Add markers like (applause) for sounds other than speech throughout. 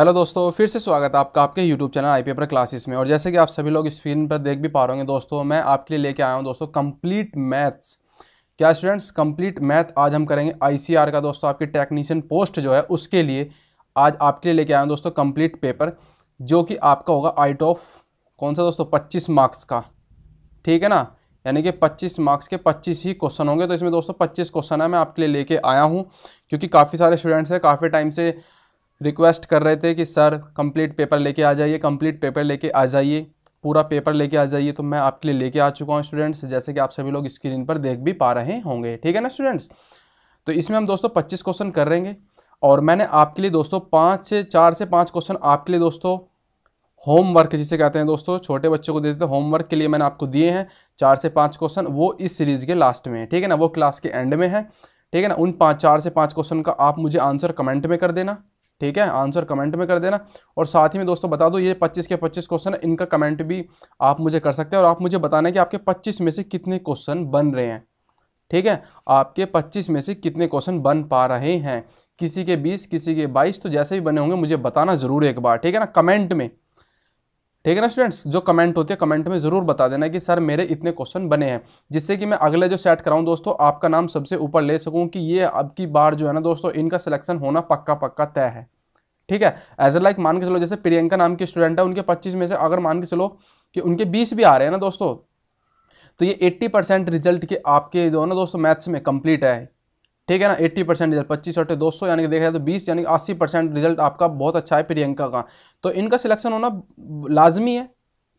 Hello दोस्तों फिर से स्वागत है आपका आपके यूट्यूब चैनल आई पर क्लासेस में और जैसे कि आप सभी लोग स्क्रीन पर देख भी पा रहे होंगे दोस्तों मैं आपके लिए लेके आया हूँ दोस्तों कंप्लीट मैथ्स क्या स्टूडेंट्स कंप्लीट मैथ आज हम करेंगे आईसीआर का दोस्तों आपकी टेक्नीशियन पोस्ट जो है उसके लिए आज आपके लिए लेके आया हूँ दोस्तों कंप्लीट पेपर जो कि आपका होगा आइट ऑफ कौन सा दोस्तों पच्चीस मार्क्स का ठीक है ना यानी कि 25 मार्क्स के 25 ही क्वेश्चन होंगे तो इसमें दोस्तों 25 क्वेश्चन है मैं आपके लिए लेके आया हूँ क्योंकि काफ़ी सारे स्टूडेंट्स हैं काफ़ी टाइम से रिक्वेस्ट कर रहे थे कि सर कंप्लीट पेपर लेके आ जाइए कंप्लीट पेपर लेके आ जाइए पूरा पेपर लेके आ जाइए तो मैं आपके लिए लेके आ चुका हूँ स्टूडेंट्स जैसे कि आप सभी लोग स्क्रीन पर देख भी पा रहे होंगे ठीक है ना स्टूडेंट्स तो इसमें हम दोस्तों पच्चीस क्वेश्चन कर रहेंगे और मैंने आपके लिए दोस्तों पाँच से चार से पाँच क्वेश्चन आपके लिए दोस्तों होमवर्क जिसे कहते हैं दोस्तों छोटे बच्चों को देते हैं होमवर्क के लिए मैंने आपको दिए हैं चार से पाँच क्वेश्चन वो इस सीरीज़ के लास्ट में है ठीक है ना वो क्लास के एंड में है ठीक है ना उन पाँच चार से पाँच क्वेश्चन का आप मुझे आंसर कमेंट में कर देना ठीक है आंसर कमेंट में कर देना और साथ ही में दोस्तों बता दो ये 25 के 25 क्वेश्चन इनका कमेंट भी आप मुझे कर सकते हैं और आप मुझे बताना है कि आपके 25 में से कितने क्वेश्चन बन रहे हैं ठीक है आपके 25 में से कितने क्वेश्चन बन पा रहे हैं किसी के 20 किसी के 22 तो जैसे भी बने होंगे मुझे बताना ज़रूर एक बार ठीक है ना कमेंट में ठीक है ना स्टूडेंट्स जो कमेंट होती है कमेंट में ज़रूर बता देना कि सर मेरे इतने क्वेश्चन बने हैं जिससे कि मैं अगले जो सेट कराऊं दोस्तों आपका नाम सबसे ऊपर ले सकूं कि ये अब की बार जो है ना दोस्तों इनका सिलेक्शन होना पक्का पक्का तय है ठीक है एज ए लाइक मान के चलो जैसे प्रियंका नाम की स्टूडेंट है उनके पच्चीस में से अगर मान के चलो कि उनके बीस भी आ रहे हैं ना दोस्तों तो ये एट्टी परसेंट रिजल्ट के आपके जो है ना दोस्तों मैथ्स में कंप्लीट है ठीक है ना 80 परसेंट रिजल्ट पच्चीस सौ दो सौ यानी कि देखा जाए तो 20 यानी कि अस्सी परसेंट रिजल्ट आपका बहुत अच्छा है प्रियंका का तो इनका सिलेक्शन होना लाजमी है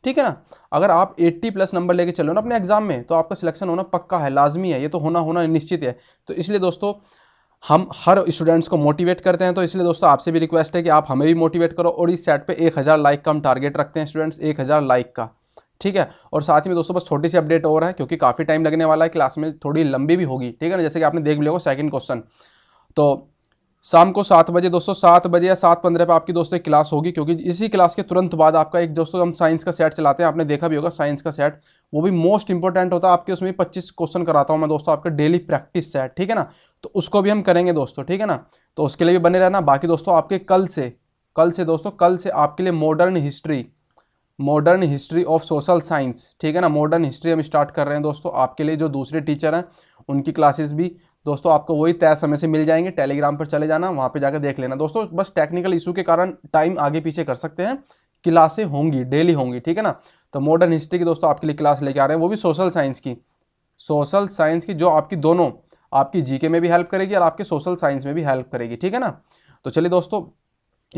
ठीक है ना अगर आप 80 प्लस नंबर लेके चलो ना अपने एग्जाम में तो आपका सिलेक्शन होना पक्का है लाजमी है ये तो होना होना निश्चित है तो इसलिए दोस्तों हम हर स्टूडेंट्स को मोटिवेट करते हैं तो इसलिए दोस्तों आपसे भी रिक्वेस्ट है कि आप हमें भी मोटिवेट करो और इस सेट पर एक हज़ार लाइक का हम टारगेट रखते हैं स्टूडेंट्स एक हज़ार लाइक का ठीक है और साथ ही में दोस्तों बस छोटी सी अपडेट और है क्योंकि काफ़ी टाइम लगने वाला है क्लास में थोड़ी लंबी भी होगी ठीक है ना जैसे कि आपने देख लिया होगा सेकंड क्वेश्चन तो शाम को सात बजे दोस्तों सात बजे या सात पंद्रह पर आपकी दोस्तों एक क्लास होगी क्योंकि इसी क्लास के तुरंत बाद आपका एक दोस्तों हम साइंस का सेट चलाते हैं आपने देखा भी होगा साइंस का सेट वो भी मोस्ट इंपॉर्टेंट होता है आपके उसमें पच्चीस क्वेश्चन कराता हूँ मैं दोस्तों आपके डेली प्रैक्टिस सेट ठीक है ना तो उसको भी हम करेंगे दोस्तों ठीक है ना तो उसके लिए भी बने रहना बाकी दोस्तों आपके कल से कल से दोस्तों कल से आपके लिए modern history modern history of social science ठीक है ना मॉडर्न हिस्ट्री हम स्टार्ट कर रहे हैं दोस्तों आपके लिए जो दूसरे टीचर हैं उनकी क्लासेस भी दोस्तों आपको वही तय समय से मिल जाएंगे टेलीग्राम पर चले जाना वहाँ पे जाकर देख लेना दोस्तों बस टेक्निकल इशू के कारण टाइम आगे पीछे कर सकते हैं क्लासें होंगी डेली होंगी ठीक है ना तो मॉडर्न हिस्ट्री की दोस्तों आपके लिए क्लास लेके आ रहे हैं वो भी सोशल साइंस की सोशल साइंस की जो आपकी दोनों आपकी जीके में भी हेल्प करेगी और आपके सोशल साइंस में भी हेल्प करेगी ठीक है ना तो चलिए दोस्तों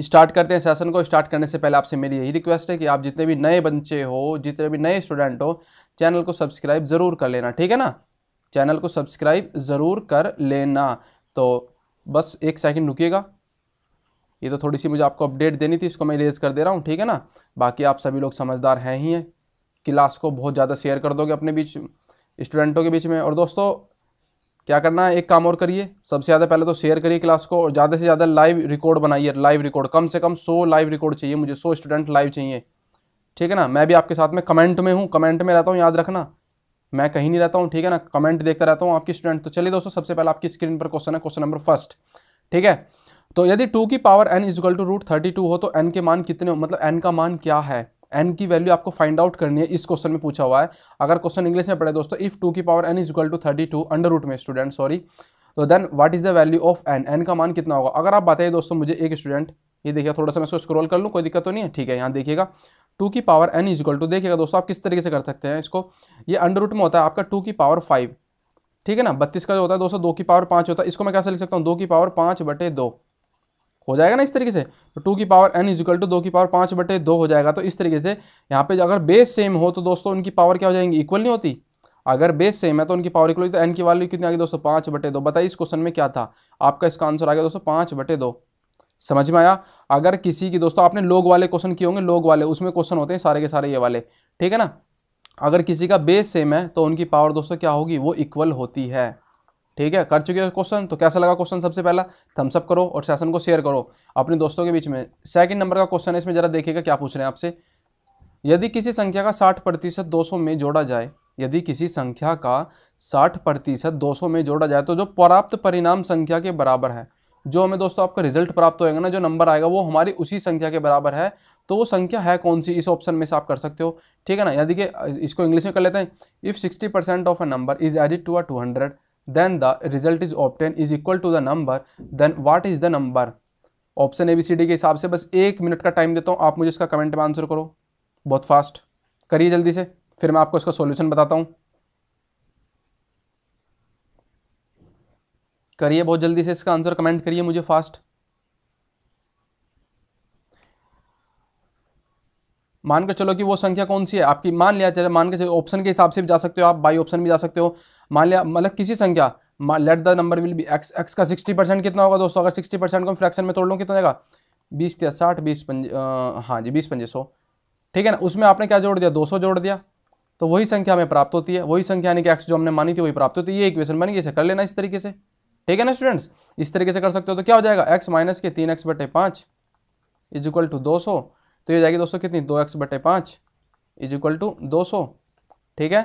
स्टार्ट करते हैं सेशन को स्टार्ट करने से पहले आपसे मेरी यही रिक्वेस्ट है कि आप जितने भी नए बच्चे हो जितने भी नए स्टूडेंट हो चैनल को सब्सक्राइब ज़रूर कर लेना ठीक है ना चैनल को सब्सक्राइब ज़रूर कर लेना तो बस एक सेकंड रुकिएगा ये तो थोड़ी सी मुझे आपको अपडेट देनी थी इसको मैं रेज कर दे रहा हूँ ठीक है ना बाकी आप सभी लोग समझदार हैं ही हैं क्लास को बहुत ज़्यादा शेयर कर दोगे अपने बीच स्टूडेंटों के बीच में और दोस्तों क्या करना है एक काम और करिए सबसे ज़्यादा पहले तो शेयर करिए क्लास को और ज़्यादा से ज़्यादा लाइव रिकॉर्ड बनाइए लाइव रिकॉर्ड कम से कम सौ लाइव रिकॉर्ड चाहिए मुझे सौ स्टूडेंट लाइव चाहिए ठीक है ना मैं भी आपके साथ में कमेंट में हूँ कमेंट में रहता हूँ याद रखना मैं कहीं नहीं रहता हूँ ठीक है ना कमेंट देखता रहता हूँ आपकी स्टूडेंट तो चलिए दोस्तों सबसे पहले आपकी स्क्रीन पर क्वेश्चन है क्वेश्चन नंबर फर्स्ट ठीक है तो यदि टू की power N equal to root thirty two हो तो एन के मान कितने हो मतलब एन का मान क्या है एन की वैल्यू आपको फाइंड आउट करनी है इस क्वेश्चन में पूछा हुआ है अगर क्वेश्चन इंग्लिश में पढ़े दोस्तों इफ़ टू की power N is equal to thirty two under root में स्टूडेंट सॉरी तो then what is the value of N N का मान कितना होगा अगर आप बताइए दोस्तों मुझे एक स्टूडेंट ये देखिए थोड़ा सा मैं इसको स्क्रॉल कर लूँ कोई दिक्कत तो नहीं है ठीक है यहाँ देखिएगा टू की power N is equal to देखिएगा दोस्तों आप किस तरीके से कर सकते हैं इसको ये अंडर रूट में होता है आपका टू की पावर फाइव ठीक है ना बत्तीस का जो होता है दोस्तों दो की पावर पाँच होता है इसको मैं कैसे लिख सकता हूँ दो की पावर पाँच बटे दो हो जाएगा ना इस तरीके से तो टू की पावर एन इजिकल टू दो की पावर पाँच बटे दो हो जाएगा तो इस तरीके से यहाँ पे अगर बेस सेम हो तो दोस्तों उनकी पावर क्या हो जाएंगी इक्वल नहीं होती अगर बेस सेम है तो उनकी पावर इक्वल होती तो एन की वैल्यू कितनी आ गई दोस्तों पाँच बटे दो बताइए इस क्वेश्चन में क्या था आपका इसका आंसर आ गया दोस्तों पाँच बटे दो समझ में आया अगर किसी की दोस्तों आपने लोग वाले क्वेश्चन किए होंगे लोग वाले उसमें क्वेश्चन होते हैं सारे के सारे ये वाले ठीक है ना अगर किसी का बेस सेम है तो उनकी पावर दोस्तों क्या होगी वो इक्वल होती है ठीक है कर चुके हो क्वेश्चन तो कैसा लगा क्वेश्चन सबसे पहला थम्सअप करो और सेशन को शेयर करो अपने दोस्तों के बीच में सेकंड नंबर का क्वेश्चन है इसमें जरा देखिएगा क्या पूछ रहे हैं आपसे यदि किसी संख्या का साठ प्रतिशत दो में जोड़ा जाए यदि किसी संख्या का साठ प्रतिशत दो में जोड़ा जाए तो जो प्राप्त परिणाम संख्या के बराबर है जो हमें दोस्तों आपका रिजल्ट प्राप्त होएगा ना जो नंबर आएगा वो हमारी उसी संख्या के बराबर है तो वो संख्या है कौन सी इस ऑप्शन में से आप कर सकते हो ठीक है ना यदि कि इसको इंग्लिश में कर लेते हैं if sixty percent of a number is added to a two hundred then the result is obtained is equal to the number then what is the number option A B C D के हिसाब से बस एक minute का time देता हूँ आप मुझे इसका कमेंट में आंसर करो बहुत फास्ट करिए जल्दी से फिर मैं आपको इसका सॉल्यूशन बताता हूँ करिए बहुत जल्दी से इसका आंसर कमेंट करिए मुझे फास्ट मान के चलो कि वो संख्या कौन सी है आपकी मान लिया चले मान के चलो ऑप्शन के हिसाब से भी जा सकते हो आप बाई ऑप्शन भी जा सकते हो मान लिया मतलब किसी संख्या let the number will be X X का सिक्सटी परसेंट कितना होगा दोस्तों अगर सिक्सटी परसेंट को फ्रैक्शन में तोड़ लूँ कितना जाएगा बीस या साठ बीस पंजे हाँ जी बीस पंजे सौ ठीक है ना उसमें आपने क्या जोड़ दिया दो सौ जोड़ दिया तो वही संख्या हमें प्राप्त होती है वही संख्या यानी कि एक्स जो हमने मानी थी वही प्राप्त होती है ये इक्वेशन बन गई इसे कर लेना इस तरीके से ठीक है ना स्टूडेंट्स इस तरीके से कर सकते हो तो क्या हो जाएगा एक्स माइनस के तीन एक्स बटे पाँच इज इक्वल टू दो सौ तो ये जाएगी दोस्तों कितनी दो एक्स बटे पाँच इज इक्वल टू दो सौ ठीक है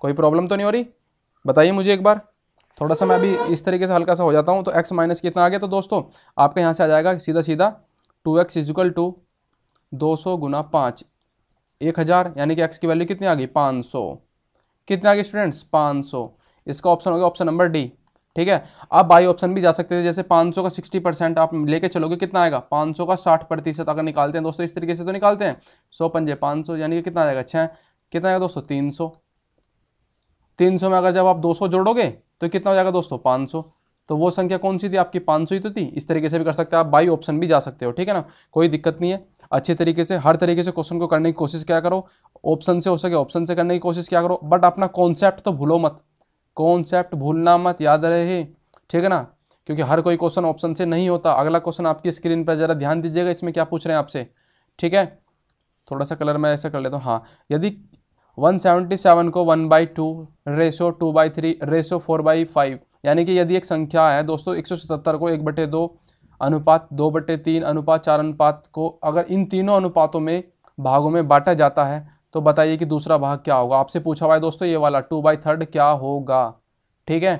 कोई प्रॉब्लम तो नहीं हो रही बताइए मुझे एक बार थोड़ा सा मैं अभी इस तरीके से हल्का सा हो जाता हूँ तो एक्स माइनस कितना आ गया तो दोस्तों आपके यहाँ से आ जाएगा सीधा सीधा टू एक्स इजिकल टू दो सौ गुना पाँच एक हज़ार यानी कि एक्स की वैल्यू कितनी आ गई पाँच सौ कितने आ गए स्टूडेंट्स पाँच सौ इसका ऑप्शन हो गया ऑप्शन नंबर डी ठीक है आप बाई ऑप्शन भी जा सकते थे जैसे 500 का 60 परसेंट आप लेके चलोगे कितना आएगा 500 का 60 प्रतिशत अगर निकालते हैं दोस्तों इस तरीके से तो निकालते हैं सौ पंजे सौ यानी कि कितना आएगा छः कितना आएगा दोस्तों 300 300 में अगर जब आप 200 जोड़ोगे तो कितना हो जाएगा दोस्तों 500 तो वो संख्या कौन सी थी आपकी सौ ही तो थी इस तरीके से भी कर सकते हैं आप बाई ऑप्शन भी जा सकते हो ठीक है ना कोई दिक्कत नहीं है अच्छे तरीके से हर तरीके से क्वेश्चन को करने की कोशिश क्या करो ऑप्शन से हो सके ऑप्शन से करने की कोशिश क्या करो बट अपना कॉन्सेप्ट तो भूलो मत कॉन्सेप्ट भूलना मत याद रहे ठीक है ना क्योंकि हर कोई क्वेश्चन ऑप्शन से नहीं होता अगला क्वेश्चन आपकी स्क्रीन पर ज़रा ध्यान दीजिएगा इसमें क्या पूछ रहे हैं आपसे ठीक है थोड़ा सा कलर मैं ऐसा कर लेता हूँ हाँ यदि 177 को 1 by two ratio two by three ratio four by five यानी कि यदि एक संख्या है दोस्तों एक को एक बटे दो अनुपात दो बटे तीन अनुपात चार अनुपात को अगर इन तीनों अनुपातों में भागों में बांटा जाता है तो बताइए कि दूसरा भाग क्या होगा आपसे पूछा हुआ है दोस्तों ये वाला टू बाई थर्ड क्या होगा ठीक है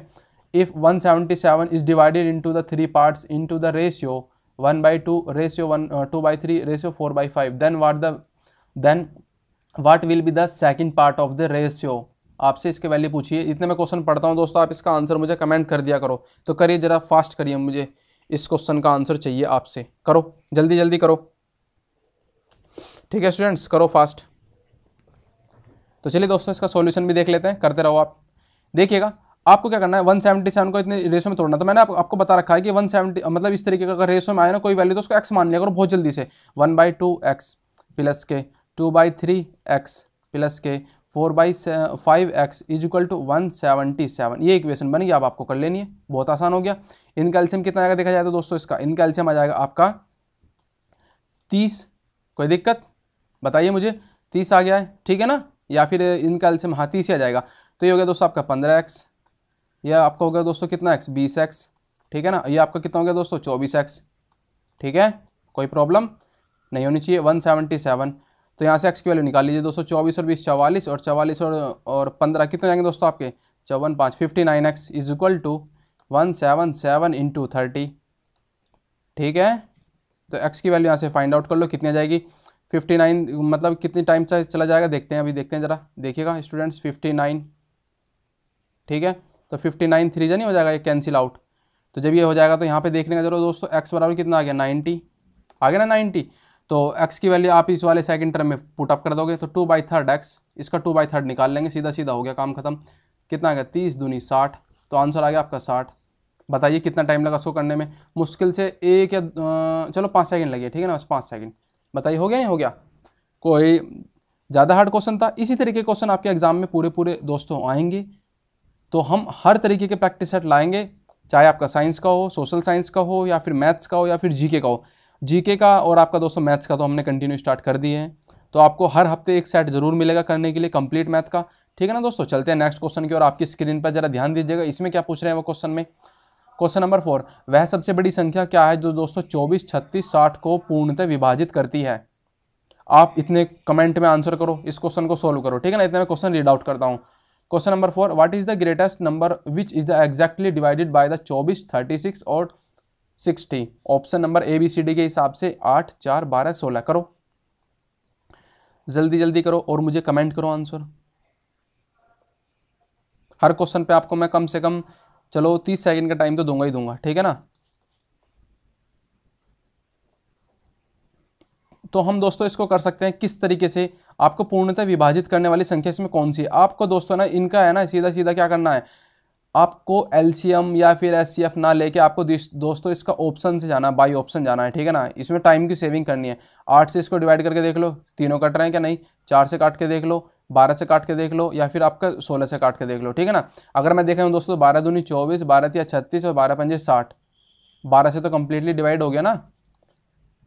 if one seventy seven is divided into the three in into the ratio one by two ratio one two by three ratio four by five then what the then what will be the second part of the ratio आपसे इसके value पूछिए इतने मैं question पढ़ता हूँ दोस्तों आप इसका आंसर मुझे कमेंट कर दिया करो तो करिए ज़रा फास्ट करिए मुझे इस क्वेश्चन का आंसर चाहिए आपसे करो जल्दी जल्दी करो ठीक है स्टूडेंट्स करो फास्ट तो चलिए दोस्तों इसका सोल्यूशन भी देख लेते हैं करते रहो आप देखिएगा आपको क्या करना है 177 को इतने रेशो में तोड़ना तो मैंने आप, आपको बता रखा है कि 170 मतलब इस तरीके का अगर रेशो में आया ना कोई वैल्यू तो उसको एक्स मान लिया करो बहुत जल्दी से one by two X plus के two by three X plus के four by five X is equal to one seventy seven ये इक्वेशन बन गया आप आपको कर लेनी है बहुत आसान हो गया इन कैल्शियम कितना आएगा देखा जाए तो दोस्तों इसका इन कैल्शियम आ जाएगा आपका तीस कोई दिक्कत बताइए मुझे तीस आ गया है ठीक है ना या फिर इनका एल्सियम हाथी से आ जाएगा तो ये हो गया दोस्तों आपका पंद्रह एक्स या आपका हो गया दोस्तों कितना एक्स बीस एक्स ठीक है ना ये आपका कितना हो गया दोस्तों चौबीस एक्स ठीक है कोई प्रॉब्लम नहीं होनी चाहिए वन सेवेंटी सेवन तो यहाँ से एक्स की वैल्यू निकाल लीजिए दोस्तों चौबीस और बीस चवालीस और चवालीस और और पंद्रह कितने जाएंगे दोस्तों आपके चौवन पाँच fifty nine X is equal to one seven seven into thirty ठीक है तो एक्स की वैल्यू यहाँ से फाइंड आउट कर लो कितनी आ जाएगी फिफ्टी नाइन मतलब कितनी टाइम से चला जाएगा देखते हैं अभी देखते हैं ज़रा देखिएगा स्टूडेंट्स फिफ्टी नाइन ठीक है तो फिफ्टी नाइन थ्री तो नहीं हो जाएगा ये कैंसिल आउट तो जब ये हो जाएगा तो यहाँ पे देखने का जरूर दोस्तों एक्स बराबर कितना आ गया नाइन्टी आ गया ना नाइन्टी तो एक्स की वैल्यू आप इस वाले सेकंड टर्म में पुट अप कर दोगे तो टू बाई थर्ड एक्स इसका टू बाई थर्ड निकाल लेंगे सीधा सीधा हो गया काम खत्म कितना आ गया तीस दूनी साठ तो आंसर आ गया आपका साठ बताइए कितना टाइम लगा उसको करने में मुश्किल से एक या चलो पाँच सेकेंड लगे ठीक है ना बस पाँच सेकेंड बताइए हो गया नहीं हो गया कोई ज़्यादा हार्ड क्वेश्चन था इसी तरीके क्वेश्चन आपके एग्जाम में पूरे पूरे दोस्तों आएंगे तो हम हर तरीके के प्रैक्टिस सेट लाएंगे चाहे आपका साइंस का हो सोशल साइंस का हो या फिर मैथ्स का हो या फिर जीके का हो जीके का और आपका दोस्तों मैथ्स का तो हमने कंटिन्यू स्टार्ट कर दिए हैं तो आपको हर हफ्ते एक सेट जरूर मिलेगा करने के लिए कंप्लीट मैथ का ठीक है ना दोस्तों चलते हैं नेक्स्ट क्वेश्चन की और आपकी स्क्रीन पर जरा ध्यान दीजिएगा इसमें क्या पूछ रहे हैं वो क्वेश्चन में क्वेश्चन नंबर फोर वह सबसे बड़ी संख्या क्या है जो दोस्तों चौबीस छत्तीस साठ को पूर्णतः विभाजित करती है आप इतने कमेंट में आंसर करो इस क्वेश्चन को सोल्व करो ठीक है ना इतने में क्वेश्चन रीड आउट करता हूँ question number four what is the greatest number which is the exactly divided by the चौबीस थर्टी सिक्स और sixty option number A B C D के हिसाब से आठ चार बारह सोलह करो जल्दी जल्दी करो और मुझे कमेंट करो आंसर हर क्वेश्चन पे आपको मैं कम से कम चलो तीस सेकेंड का टाइम तो दूंगा ही दूंगा ठीक है ना तो हम दोस्तों इसको कर सकते हैं किस तरीके से आपको पूर्णतः विभाजित करने वाली संख्या इसमें कौन सी है आपको दोस्तों ना इनका है ना सीधा सीधा क्या करना है आपको एलसीएम या फिर एस ना लेके आपको दोस्तों इसका ऑप्शन से जाना बाई ऑप्शन जाना है ठीक है ना इसमें टाइम की सेविंग करनी है आठ से इसको डिवाइड करके देख लो तीनों कट रहे हैं क्या नहीं चार से काट के देख लो बारह से काट के देख लो या फिर आपका सोलह से काट के देख लो ठीक है ना अगर मैं देख रहा हूँ दोस्तों बारह दूनी चौबीस बारह तीन छत्तीस और बारह पंजे साठ बारह से तो कम्प्लीटली डिवाइड हो गया ना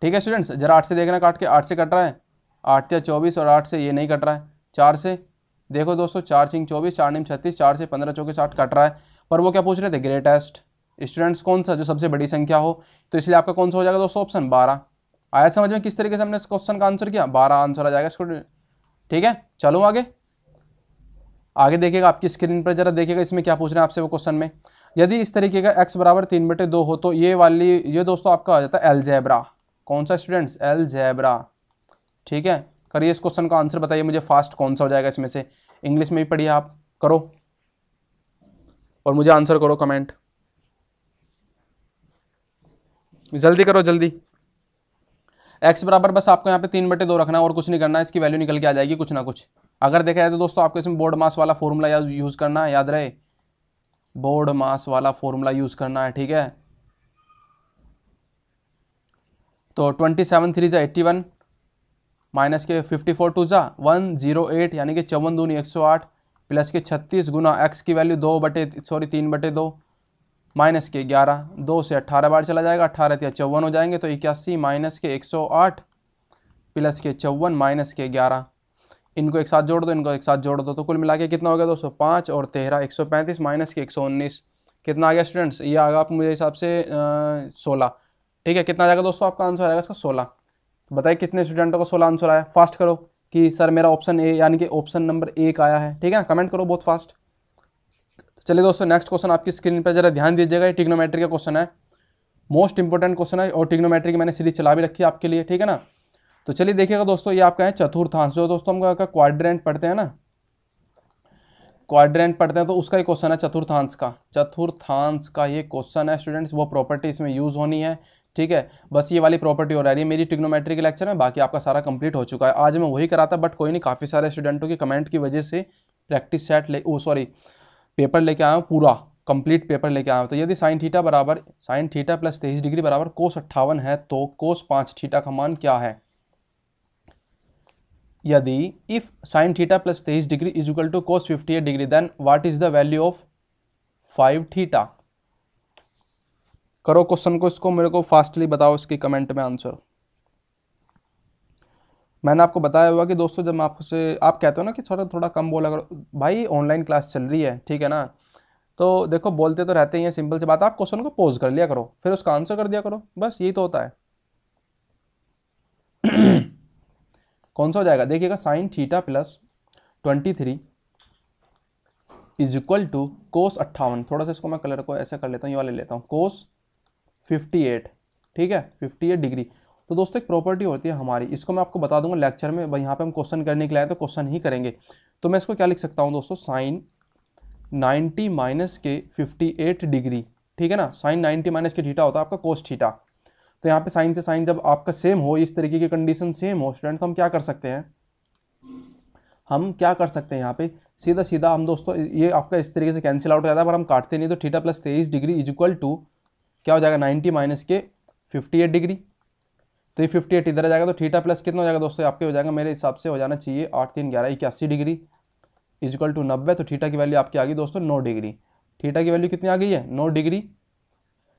ठीक है स्टूडेंट्स जरा आठ से देखना काट के आठ से कट रहा है आठ या चौबीस और आठ से ये नहीं कट रहा है चार से देखो दोस्तों चार छिंग चौबीस चार निम छत्तीस चार से पंद्रह चौके साठ कट रहा है पर वो क्या पूछ रहे थे ग्रेटेस्ट स्टूडेंट्स कौन सा जो सबसे बड़ी संख्या हो तो इसलिए आपका कौन सा हो जाएगा दोस्तों ऑप्शन बारह आया समझ में किस तरीके से हमने इस क्वेश्चन का आंसर किया बारह आंसर आ जाएगा इसको ठीक है चलो आगे आगे देखिएगा आपकी स्क्रीन पर जरा देखिएगा इसमें क्या पूछ रहे हैं आपसे वो क्वेश्चन में यदि इस तरीके का एक्स बराबर तीन बटे दो हो तो ये वाली ये दोस्तों आपका आ जाता है जैबरा कौन सा स्टूडेंट्स एलजेब्रा ठीक है करिए इस क्वेश्चन का आंसर बताइए मुझे फास्ट कौन सा हो जाएगा इसमें से इंग्लिश में भी पढ़िए आप करो और मुझे आंसर करो कमेंट जल्दी करो जल्दी एक्स बराबर बस आपको यहाँ पे तीन बटे दो रखना है और कुछ नहीं करना है इसकी वैल्यू निकल के आ जाएगी कुछ ना कुछ अगर देखा जाए तो दोस्तों आपको इसमें बोर्ड मास वाला फॉर्मूला यूज़ करना है याद रहे बोर्ड मास वाला फॉर्मूला यूज़ करना है ठीक है तो ट्वेंटी सेवन थ्री जो एट्टी वन माइनस के फिफ्टी फोर टू जा वन जीरो एट यानी कि चौवन दूनी एक सौ आठ प्लस के छत्तीस गुना एक्स की वैल्यू दो बटे सॉरी तीन बटे दो माइनस के ग्यारह दो से अट्ठारह बार चला जाएगा अट्ठारह या चौवन हो जाएंगे तो इक्यासी माइनस के एक सौ आठ प्लस के चौवन माइनस के ग्यारह इनको एक साथ जोड़ दो इनको एक साथ जोड़ दो तो कुल मिला के कितना हो गया दोस्तों पाँच और तेरह एक सौ पैंतीस माइनस के एक सौ उन्नीस कितना आ गया स्टूडेंट्स ये आ गया आप मुझे हिसाब से सोलह ठीक है कितना आ जाएगा दोस्तों आपका आंसर आ जाएगा इसका सोलह बताइए कितने स्टूडेंटों का सोलह आंसर आया फास्ट करो कि सर मेरा ऑप्शन ए यानी कि ऑप्शन नंबर एक आया है ठीक है ना कमेंट करो बहुत फास्ट चलिए दोस्तों नेक्स्ट क्वेश्चन आपकी स्क्रीन पर जरा ध्यान दीजिएगा टिग्नोमेट्री का क्वेश्चन है मोस्ट इंपॉर्टेंट क्वेश्चन है और टिग्नोमेट्री की मैंने सीरीज चला भी रखी है आपके लिए ठीक है ना तो चलिए देखिएगा दोस्तों ये आपका है चतुर्थांश जो दोस्तों हम का क्वाड्रेंट पढ़ते हैं ना क्वाड्रेंट पढ़ते हैं तो उसका ही क्वेश्चन है चतुर्थांश का चतुर्थांश का ये क्वेश्चन है स्टूडेंट्स वो प्रॉपर्टी इसमें यूज़ होनी है ठीक है बस ये वाली प्रॉपर्टी और आ रही है मेरी टिग्नोमेट्री के लेक्चर में बाकी आपका सारा कंप्लीट हो चुका है आज मैं वही कराता बट कोई नहीं काफ़ी सारे स्टूडेंटों के कमेंट की वजह से प्रैक्टिस सेट ले ओ सॉरी पेपर लेके आया हूँ पूरा कंप्लीट पेपर लेके आया हूँ तो यदि साइन थीटा बराबर साइन थीटा प्लस तेईस डिग्री बराबर कोस अट्ठावन है तो कोस पाँच थीटा का मान क्या है यदि इफ़ साइन थीटा प्लस तेईस degree is equal to cos fifty eight degree then what is the value of five theta करो क्वेश्चन को इसको मेरे को फास्टली बताओ इसके कमेंट में आंसर मैंने आपको बताया हुआ कि दोस्तों जब मैं आपसे आप कहते हो ना कि थोड़ा थोड़ा कम बोला करो भाई ऑनलाइन क्लास चल रही है ठीक है ना तो देखो बोलते तो रहते ही हैं सिंपल सी बात आप क्वेश्चन को पोज कर लिया करो फिर उसका आंसर कर दिया करो बस यही तो होता है (clears throat) कौन सा हो जाएगा देखिएगा sine theta plus twenty three is equal to cos अट्ठावन थोड़ा सा इसको मैं कलर को ऐसा कर लेता हूँ ये वाले लेता हूँ कोस 58 ठीक है 58 डिग्री तो दोस्तों एक प्रॉपर्टी होती है हमारी इसको मैं आपको बता दूंगा लेक्चर में भाई यहाँ पे हम क्वेश्चन करने के लिए आए तो क्वेश्चन ही करेंगे तो मैं इसको क्या लिख सकता हूँ दोस्तों साइन 90 माइनस के 58 डिग्री ठीक है ना साइन 90 माइनस के ठीटा होता है आपका कोस ठीटा तो यहाँ पे साइन से साइन जब आपका सेम हो इस तरीके की कंडीशन सेम हो स्टूडेंट तो हम क्या कर सकते हैं हम क्या कर सकते हैं यहाँ पे सीधा सीधा हम दोस्तों ये आपका इस तरीके से कैंसिल आउट हो जाता है पर हम काटते नहीं तो थीटा प्लस तेईस डिग्री इज इक्वल टू क्या हो जाएगा नाइन्टी माइनस के फिफ्टी एट डिग्री तो ये फिफ्टी एट इधर आ जाएगा तो थीटा प्लस कितना हो जाएगा दोस्तों आपके हो जाएगा मेरे हिसाब से हो जाना चाहिए आठ तीन ग्यारह इक्यासी डिग्री इजिकल टू नब्बे तो थीटा की वैल्यू आपकी आ गई दोस्तों नौ डिग्री थीटा की वैल्यू कितनी आ गई है नौ डिग्री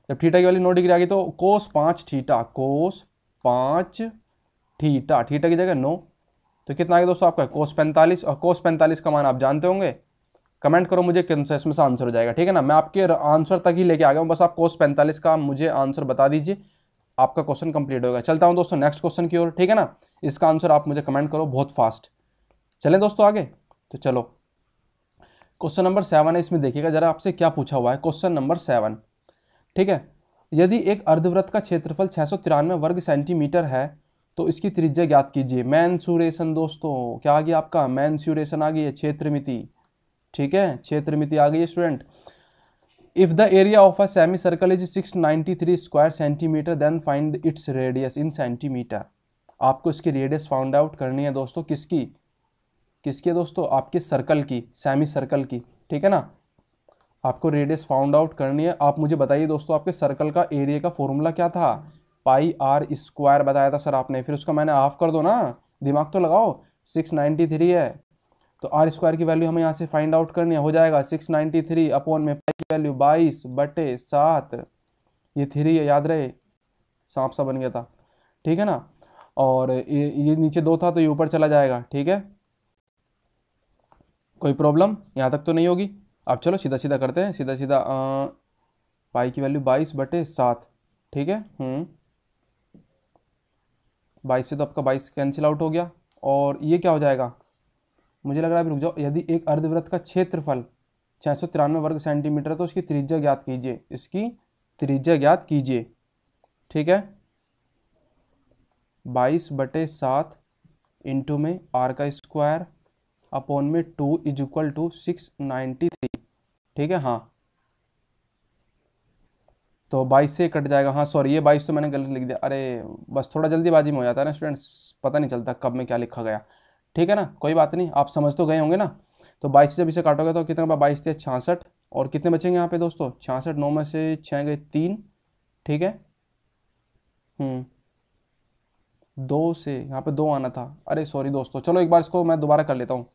जब थीटा की वैल्यू नौ डिग्री आ गई तो कोस पाँच थीटा कोस पाँच थीटा थीटा की जगह नौ तो कितना आ गया दोस्तों आपका कोस पैंतालीस और कोस पैंतालीस का मान आप जानते होंगे कमेंट करो मुझे कौन सा इसमें से आंसर हो जाएगा ठीक है ना मैं आपके आंसर तक ही लेके आ गया हूँ बस आप कोर्स पैंतालीस का मुझे आंसर बता दीजिए आपका क्वेश्चन कंप्लीट होगा चलता हूँ दोस्तों नेक्स्ट क्वेश्चन की ओर ठीक है ना इसका आंसर आप मुझे कमेंट करो बहुत फास्ट चलें दोस्तों आगे तो चलो क्वेश्चन नंबर सेवन है इसमें देखिएगा जरा आपसे क्या पूछा हुआ है क्वेश्चन नंबर सेवन ठीक है यदि एक अर्धव्रत का क्षेत्रफल छः वर्ग सेंटीमीटर है तो इसकी त्रिज्या ज्ञात कीजिए मैंसुरेशन दोस्तों क्या आ गया आपका मैंसुरेशन आ गई है क्षेत्र मिति ठीक है क्षेत्र मिति आ गई है student if the area of a semicircle is 693 square centimetre then find its radius in centimetre आपको इसकी रेडियस फाउंड आउट करनी है दोस्तों किसकी किसकी है दोस्तों आपके सर्कल की सेमी सर्कल की ठीक है ना आपको रेडियस फाउंड आउट करनी है आप मुझे बताइए दोस्तों आपके सर्कल का एरिया का फॉर्मूला क्या था पाई आर स्क्वायर बताया था सर आपने फिर उसका मैंने हाफ कर दो ना दिमाग तो लगाओ सिक्स नाइन्टी थ्री है तो आर स्क्वायर की वैल्यू हमें यहाँ से फाइंड आउट करनी है हो जाएगा सिक्स नाइन्टी थ्री अपॉन में पाई की वैल्यू बाईस बटे सात ये थ्री है याद रहे सांप सा बन गया था ठीक है ना और ये ये नीचे दो था तो ये ऊपर चला जाएगा ठीक है कोई प्रॉब्लम यहाँ तक तो नहीं होगी अब चलो सीधा सीधा करते हैं सीधा सीधा आ, पाई की वैल्यू बाईस बटे सात ठीक है हम्म। बाईस से तो आपका बाईस कैंसिल आउट हो गया और ये क्या हो जाएगा मुझे लग रहा है अभी रुक जाओ यदि एक अर्धवृत्त का क्षेत्रफल छः वर्ग सेंटीमीटर है तो उसकी त्रिज्या ज्ञात कीजिए इसकी त्रिज्या ज्ञात कीजिए ठीक है बाईस बटे सात इंटू में आर का स्क्वायर अपॉन में two is equal to six ninety three ठीक है हाँ तो बाईस से कट जाएगा हाँ सॉरी ये बाईस तो मैंने गलत लिख दिया अरे बस थोड़ा जल्दीबाजी में हो जाता है ना स्टूडेंट्स पता नहीं चलता कब में क्या लिखा गया ठीक है ना कोई बात नहीं आप समझ तो गए होंगे ना तो बाईस से जब इसे काटोगे तो कितना बाईस थे छियासठ और कितने बचेंगे यहाँ पे दोस्तों छियासठ नौ में से छः गए तीन ठीक है हम्म। दो से यहाँ पे दो आना था अरे सॉरी दोस्तों चलो एक बार इसको मैं दोबारा कर लेता हूँ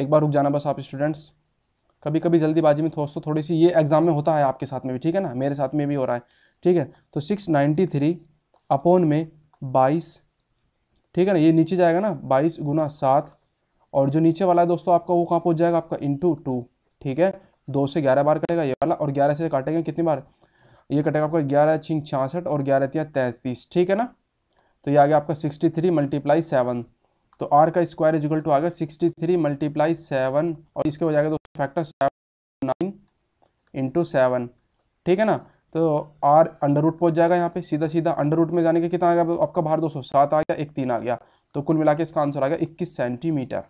एक बार रुक जाना बस आप स्टूडेंट्स कभी कभी जल्दीबाजी में दोस्तों थोड़ी सी ये एग्ज़ाम में होता है आपके साथ में भी ठीक है ना मेरे साथ में भी हो रहा है ठीक है तो सिक्स नाइन्टी थ्री अपोन में बाईस ठीक है ना ये नीचे जाएगा ना बाईस गुना सात और जो नीचे वाला है दोस्तों आपका वो कहाँ पहुँच जाएगा आपका इंटू टू ठीक है दो से ग्यारह बार कटेगा ये वाला और ग्यारह से काटेगा कितनी बार ये कटेगा आपका ग्यारह छिंग छियासठ और ग्यारह तिया तैंतीस ठीक है ना तो ये आ गया आपका सिक्सटी थ्री मल्टीप्लाई सेवन तो आर का स्क्वायर इजिकल टू आ गया सिक्सटी थ्री मल्टीप्लाई सेवन और इसके हो जाएगा दोस्तों factor seven nine into seven ठीक है ना तो आर अंडर रूट पहुँच जाएगा यहाँ पे सीधा सीधा अंडर रूट में जाने के कितना आ गया आपका बाहर दो सौ सात आ गया एक तीन आ गया तो कुल मिला के इसका आंसर आ गया इक्कीस सेंटीमीटर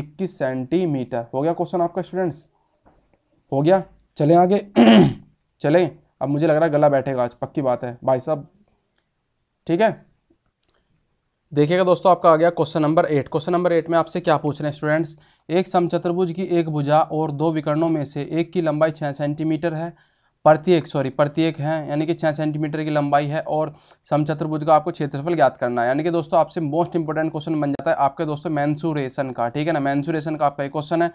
इक्कीस सेंटीमीटर हो गया क्वेश्चन आपका स्टूडेंट्स हो गया चले आगे (clears throat) चले अब मुझे लग रहा है गला बैठेगा आज पक्की बात है भाई साहब ठीक है देखिएगा दोस्तों आपका आ गया question number eight question number eight में आपसे क्या पूछ रहे हैं स्टूडेंट्स एक समचतुर्भुज की एक भुजा और दो विकर्णों में से एक की लंबाई छः सेंटीमीटर है प्रत्येक सॉरी प्रत्येक है यानी कि छः सेंटीमीटर की लंबाई है और समचतुर्भुज का आपको क्षेत्रफल ज्ञात करना है यानी कि दोस्तों आपसे मोस्ट इंपॉर्टेंट क्वेश्चन बन जाता है आपके दोस्तों मैंसूरेशन का ठीक है ना मैंसूरेशन का आपका एक क्वेश्चन है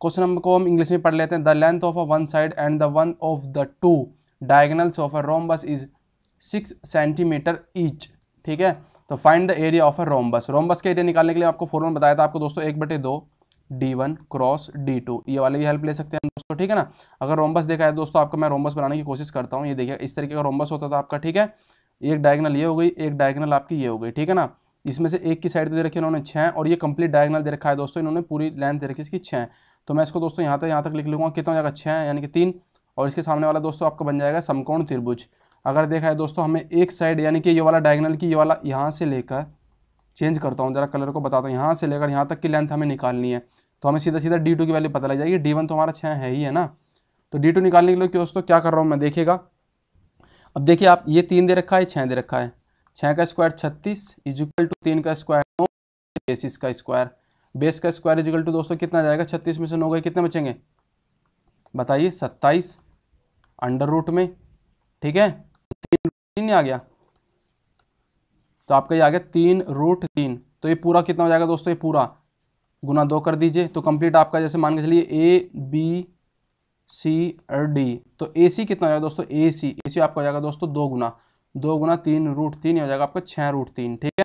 क्वेश्चन नंबर को हम इंग्लिश में पढ़ लेते हैं the length of a one side and the one of the two diagonals of a rhombus is six centimetre each ठीक है तो find the area of a rhombus rhombus का एरिया निकालने के लिए आपको फॉर्मूला बताया था आपको दोस्तों एक बटे दो D one cross D two ये वाले भी हेल्प ले सकते हैं दोस्तों ठीक है ना अगर रोम्बस देखा है दोस्तों आपको मैं रोम्बस बनाने की कोशिश करता हूँ ये देखिए इस तरीके का रोम्बस होता था आपका ठीक है एक डायगनल ये हो गई एक डायगनल आपकी ये हो गई ठीक है ना इसमें से एक की साइड तो दे रखी उन्होंने इन्होंने छः और ये कंप्लीट डायगनल दे रखा है दोस्तों इन्होंने पूरी लेंथ दे रखी इसकी छः तो मैं इसको दोस्तों यहाँ तक यहाँ तक लिख लूँगा कितना हो जाएगा छः यानी कि तीन और इसके सामने वाला दोस्तों आपका बन जाएगा समकोण त्रिभुज अगर देखा है दोस्तों हमें एक साइड यानी कि ये वाला डायगनल की ये वाला यहाँ से लेकर चेंज करता हूँ ज़रा कलर को बताता हूँ यहाँ से लेकर यहाँ तक की लेंथ हमें निकालनी है तो हमें सीधा सीधा डी टू की वैल्यू पता लग जाएगी डी वन तो हमारा छः है ही है ना तो डी टू निकालने के लिए दोस्तों क्या कर रहा हूँ मैं देखेगा अब देखिए आप ये तीन दे रखा है छः दे रखा है छः का स्क्वायर छत्तीस इजिकल टू तीन का स्क्वायर नौ बेसिस का स्क्वायर बेस का स्क्वायर इजिकल टू दोस्तों कितना जाएगा छत्तीस में से नौ गए कितने बचेंगे बताइए सत्ताईस अंडर रूट में ठीक है तीन आ गया तो आपका ये आ गया तीन रूट तीन तो ये पूरा कितना हो जाएगा दोस्तों ये पूरा गुना दो कर दीजिए तो कंप्लीट आपका जैसे मान के चलिए ए बी सी और डी तो ए सी कितना हो जाएगा दोस्तों ए सी ए सी आपका हो जाएगा दोस्तों दो गुना दो गुना तीन रूट तीन हो जाएगा आपका छः रूट तीन ठीक है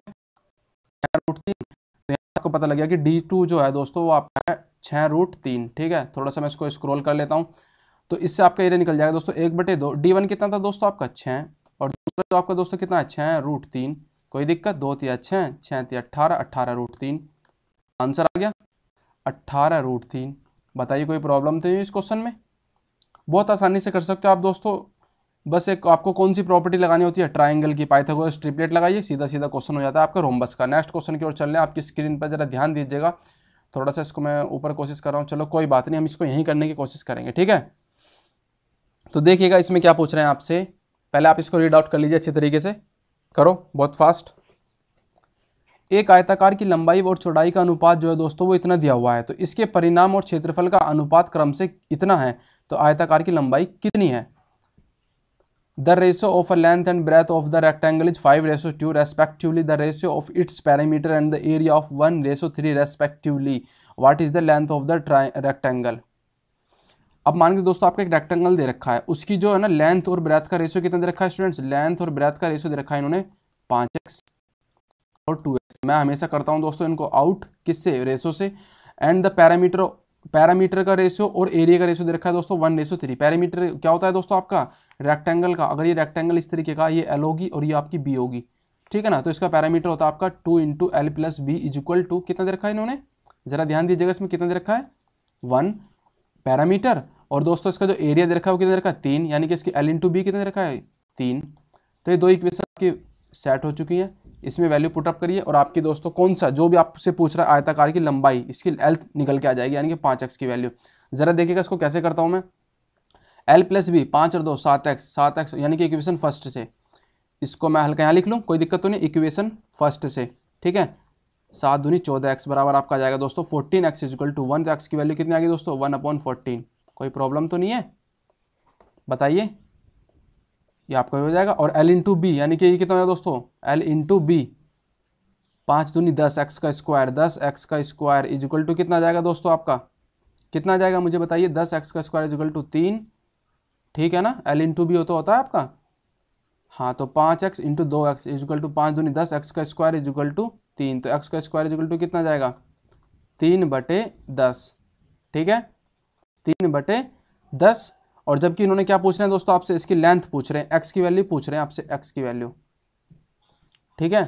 छः रूट तीन तो यहाँ आपको पता लग गया कि डी टू जो है दोस्तों वो आपका है छः रूट तीन ठीक है थोड़ा सा मैं इसको स्क्रोल कर लेता हूँ तो इससे आपका एरिया निकल जाएगा दोस्तों एक बटे दो डी वन कितना था दोस्तों आपका छः और दूसरा जो आपका दोस्तों कितना है छः रूट तीन कोई दिक्कत दो तिया छः छः तिया अट्ठारह अट्ठारह रूट तीन आंसर आ गया अट्ठारह रूट तीन बताइए कोई प्रॉब्लम थी तो इस क्वेश्चन में बहुत आसानी से कर सकते हो आप दोस्तों बस एक आपको कौन सी प्रॉपर्टी लगानी होती है ट्राइंगल की पाइथागोरस ट्रिपलेट लगाइए सीधा सीधा क्वेश्चन हो जाता है आपका रोमबस का नेक्स्ट क्वेश्चन की ओर चल रहे आपकी स्क्रीन पर जरा ध्यान दीजिएगा थोड़ा सा इसको मैं ऊपर कोशिश कर रहा हूँ चलो कोई बात नहीं हम इसको यहीं करने की कोशिश करेंगे ठीक है तो देखिएगा इसमें क्या पूछ रहे हैं आपसे पहले आप इसको रीड आउट कर लीजिए अच्छे तरीके से करो बहुत फास्ट एक आयताकार की लंबाई और चौड़ाई का अनुपात जो है दोस्तों वो इतना दिया हुआ है तो इसके परिणाम और क्षेत्रफल का अनुपात क्रम से इतना है तो आयताकार की लंबाई कितनी है the ratio of a length and breadth of the rectangle is five ratio two respectively the ratio of its perimeter and the area of one ratio three respectively what is the length of the rectangle अब मान के दोस्तों आपका एक rectangle दे रखा है उसकी जो है ना लेंथ और ब्रेथ का रेशियो कितना दे रखा है स्टूडेंट्स लेंथ और ब्रेथ का रेशियो दे रखा है इन्होंने पाँच एक्स और टू एक्स मैं हमेशा करता हूँ दोस्तों इनको आउट किससे रेशो से एंड द पैरामीटर पैरामीटर का रेशियो और एरिया का रेशियो दे रखा है दोस्तों वन रेशियो थ्री पैरामीटर क्या होता है दोस्तों आपका रेक्टेंगल का अगर ये रेक्टेंगल इस तरीके का ये एल होगी और ये आपकी बी होगी ठीक है ना तो इसका पैरामीटर होता है आपका two into L plus B is equal to कितना दे रखा है इन्होंने ज़रा ध्यान दीजिएगा इसमें कितना दे रखा है वन पैरामीटर और दोस्तों इसका जो एरिया दे रखा है वो कितने रखा है तीन यानी कि इसकी एल इन टू बी कितने रखा है तीन तो ये दो इक्वेशन आपकी सेट हो चुकी है इसमें वैल्यू पुटअप करिए और आपकी दोस्तों कौन सा जो भी आपसे पूछ रहा है आयताकार की लंबाई इसकी एल निकल के आ जाएगी यानी कि पाँच एक्स की वैल्यू ज़रा देखिएगा इसको कैसे करता हूँ मैं एल प्लस बी पाँच और दो सात एक्स सात एक्स यानी कि इक्वेशन फर्स्ट से इसको मैं हल्का यहाँ लिख लूँ कोई दिक्कत तो नहीं इक्वेशन फर्स्ट से ठीक है सात दूनी चौदह एक्स बराबर आपका जाएगा दोस्तों fourteen X is equal to one X की वैल्यू कितनी आ गई दोस्तों वन अपॉन फोर्टीन कोई प्रॉब्लम तो नहीं है बताइए ये आपका हो जाएगा और एल इंटू बी यानी कि ये कितना होगा दोस्तों एल इंटू बी पाँच दूनी दस एक्स का स्क्वायर दस एक्स का स्क्वायर इजिकल टू कितना जाएगा दोस्तों आपका कितना जाएगा मुझे बताइए दस एक्स का स्क्वायर इजिकल टू तीन ठीक है ना एल इंटू बी हो तो होता है आपका हाँ तो पाँच एक्स इंटू दो एक्स इजिकल टू पाँच दूनी दस एक्स का स्क्वायर इजिकल टू तीन तो एक्स का स्क्वायर इजिकल टू कितना जाएगा तीन बटे दस ठीक है तीन बटे दस और जबकि इन्होंने क्या पूछ रहे हैं दोस्तों आपसे इसकी लेंथ पूछ रहे हैं एक्स की वैल्यू पूछ रहे हैं आपसे एक्स की वैल्यू ठीक है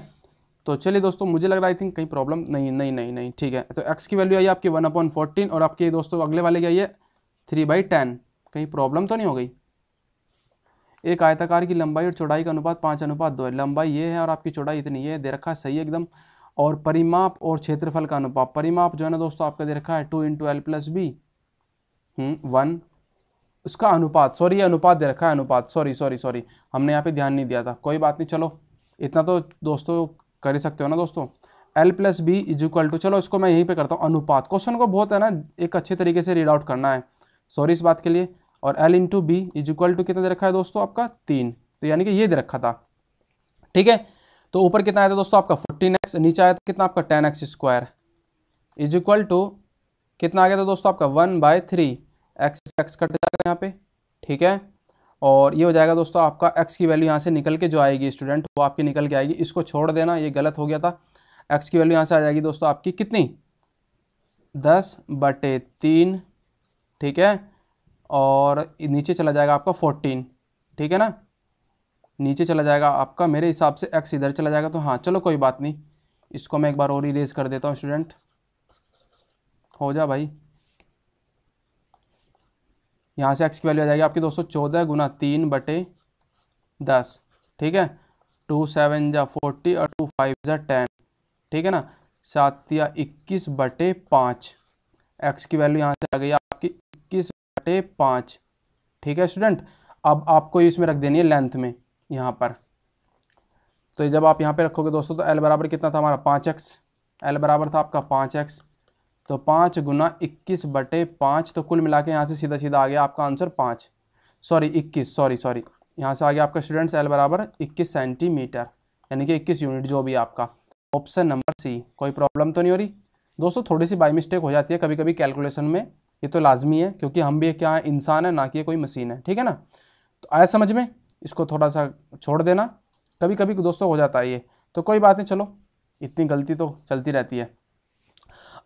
तो चलिए दोस्तों मुझे लग रहा है आई थिंक कहीं प्रॉब्लम नहीं नहीं नहीं नहीं ठीक है तो एक्स की वैल्यू आई आपकी वन अपॉइंट फोर्टीन और आपके दोस्तों अगले वाले की आई है थ्री बाई टेन कहीं प्रॉब्लम तो नहीं हो गई एक आयताकार की लंबाई और चौड़ाई का अनुपात पाँच अनुपात दो है लंबाई ये है और आपकी चौड़ाई इतनी है दे रखा है सही है एकदम और परिमाप और क्षेत्रफल का अनुपात परिमाप जो है ना दोस्तों आपका दे रखा है two into L plus B hmm, one उसका अनुपात सॉरी ये अनुपात दे रखा है अनुपात सॉरी सॉरी सॉरी हमने यहाँ पे ध्यान नहीं दिया था कोई बात नहीं चलो इतना तो दोस्तों कर ही सकते हो ना दोस्तों L plus B is equal to चलो इसको मैं यहीं पे करता हूँ अनुपात क्वेश्चन को बहुत है ना एक अच्छे तरीके से रीड आउट करना है सॉरी इस बात के लिए और L into B is equal to कितना दे रखा है दोस्तों आपका तीन तो यानी कि ये दे रखा था ठीक है तो ऊपर कितना आया था दोस्तों आपका फोर्टीन एक्स नीचे आया था कितना आपका ten X square is equal to कितना आ गया था दोस्तों आपका one by three X X cut जाएगा यहाँ पे ठीक है और ये हो जाएगा दोस्तों आपका एक्स की वैल्यू यहाँ से निकल के जो आएगी स्टूडेंट वो आपकी निकल के आएगी इसको छोड़ देना ये गलत हो गया था एक्स की वैल्यू यहाँ से आ जाएगी दोस्तों आपकी कितनी दस बटे तीन ठीक है और नीचे चला जाएगा आपका फोर्टीन ठीक है ना नीचे चला जाएगा आपका मेरे हिसाब से एक्स इधर चला जाएगा तो हाँ चलो कोई बात नहीं इसको मैं एक बार और इरेज कर देता हूँ स्टूडेंट हो जा भाई यहाँ से एक्स की वैल्यू आ जाएगी आपकी दोस्तों चौदह गुना तीन बटे दस ठीक है टू सेवन जा फोर्टी और टू फाइव जा टेन ठीक है ना सात या इक्कीस बटे पाँच एक्स की वैल्यू यहाँ से आ गई आपकी इक्कीस बटे पाँच ठीक है स्टूडेंट अब आपको इसमें रख देनी है लेंथ में यहाँ पर तो जब आप यहाँ पे रखोगे दोस्तों तो एल बराबर कितना था हमारा पाँच एक्स एल बराबर था आपका पाँच एक्स तो पाँच गुना इक्कीस बटे पाँच तो कुल मिला के यहाँ से सीधा सीधा आ गया आपका आंसर पाँच सॉरी इक्कीस सॉरी सॉरी यहाँ से आ गया आपका स्टूडेंट्स एल बराबर इक्कीस सेंटीमीटर यानी कि इक्कीस यूनिट जो भी आपका ऑप्शन नंबर सी कोई प्रॉब्लम तो नहीं हो रही दोस्तों थोड़ी सी बाई मिस्टेक हो जाती है कभी कभी कैलकुलेशन में ये तो लाजमी है क्योंकि हम भी क्या है इंसान है ना कि कोई मशीन है ठीक है ना तो आया समझ में इसको थोड़ा सा छोड़ देना कभी कभी दोस्तों हो जाता है ये तो कोई बात नहीं चलो इतनी गलती तो चलती रहती है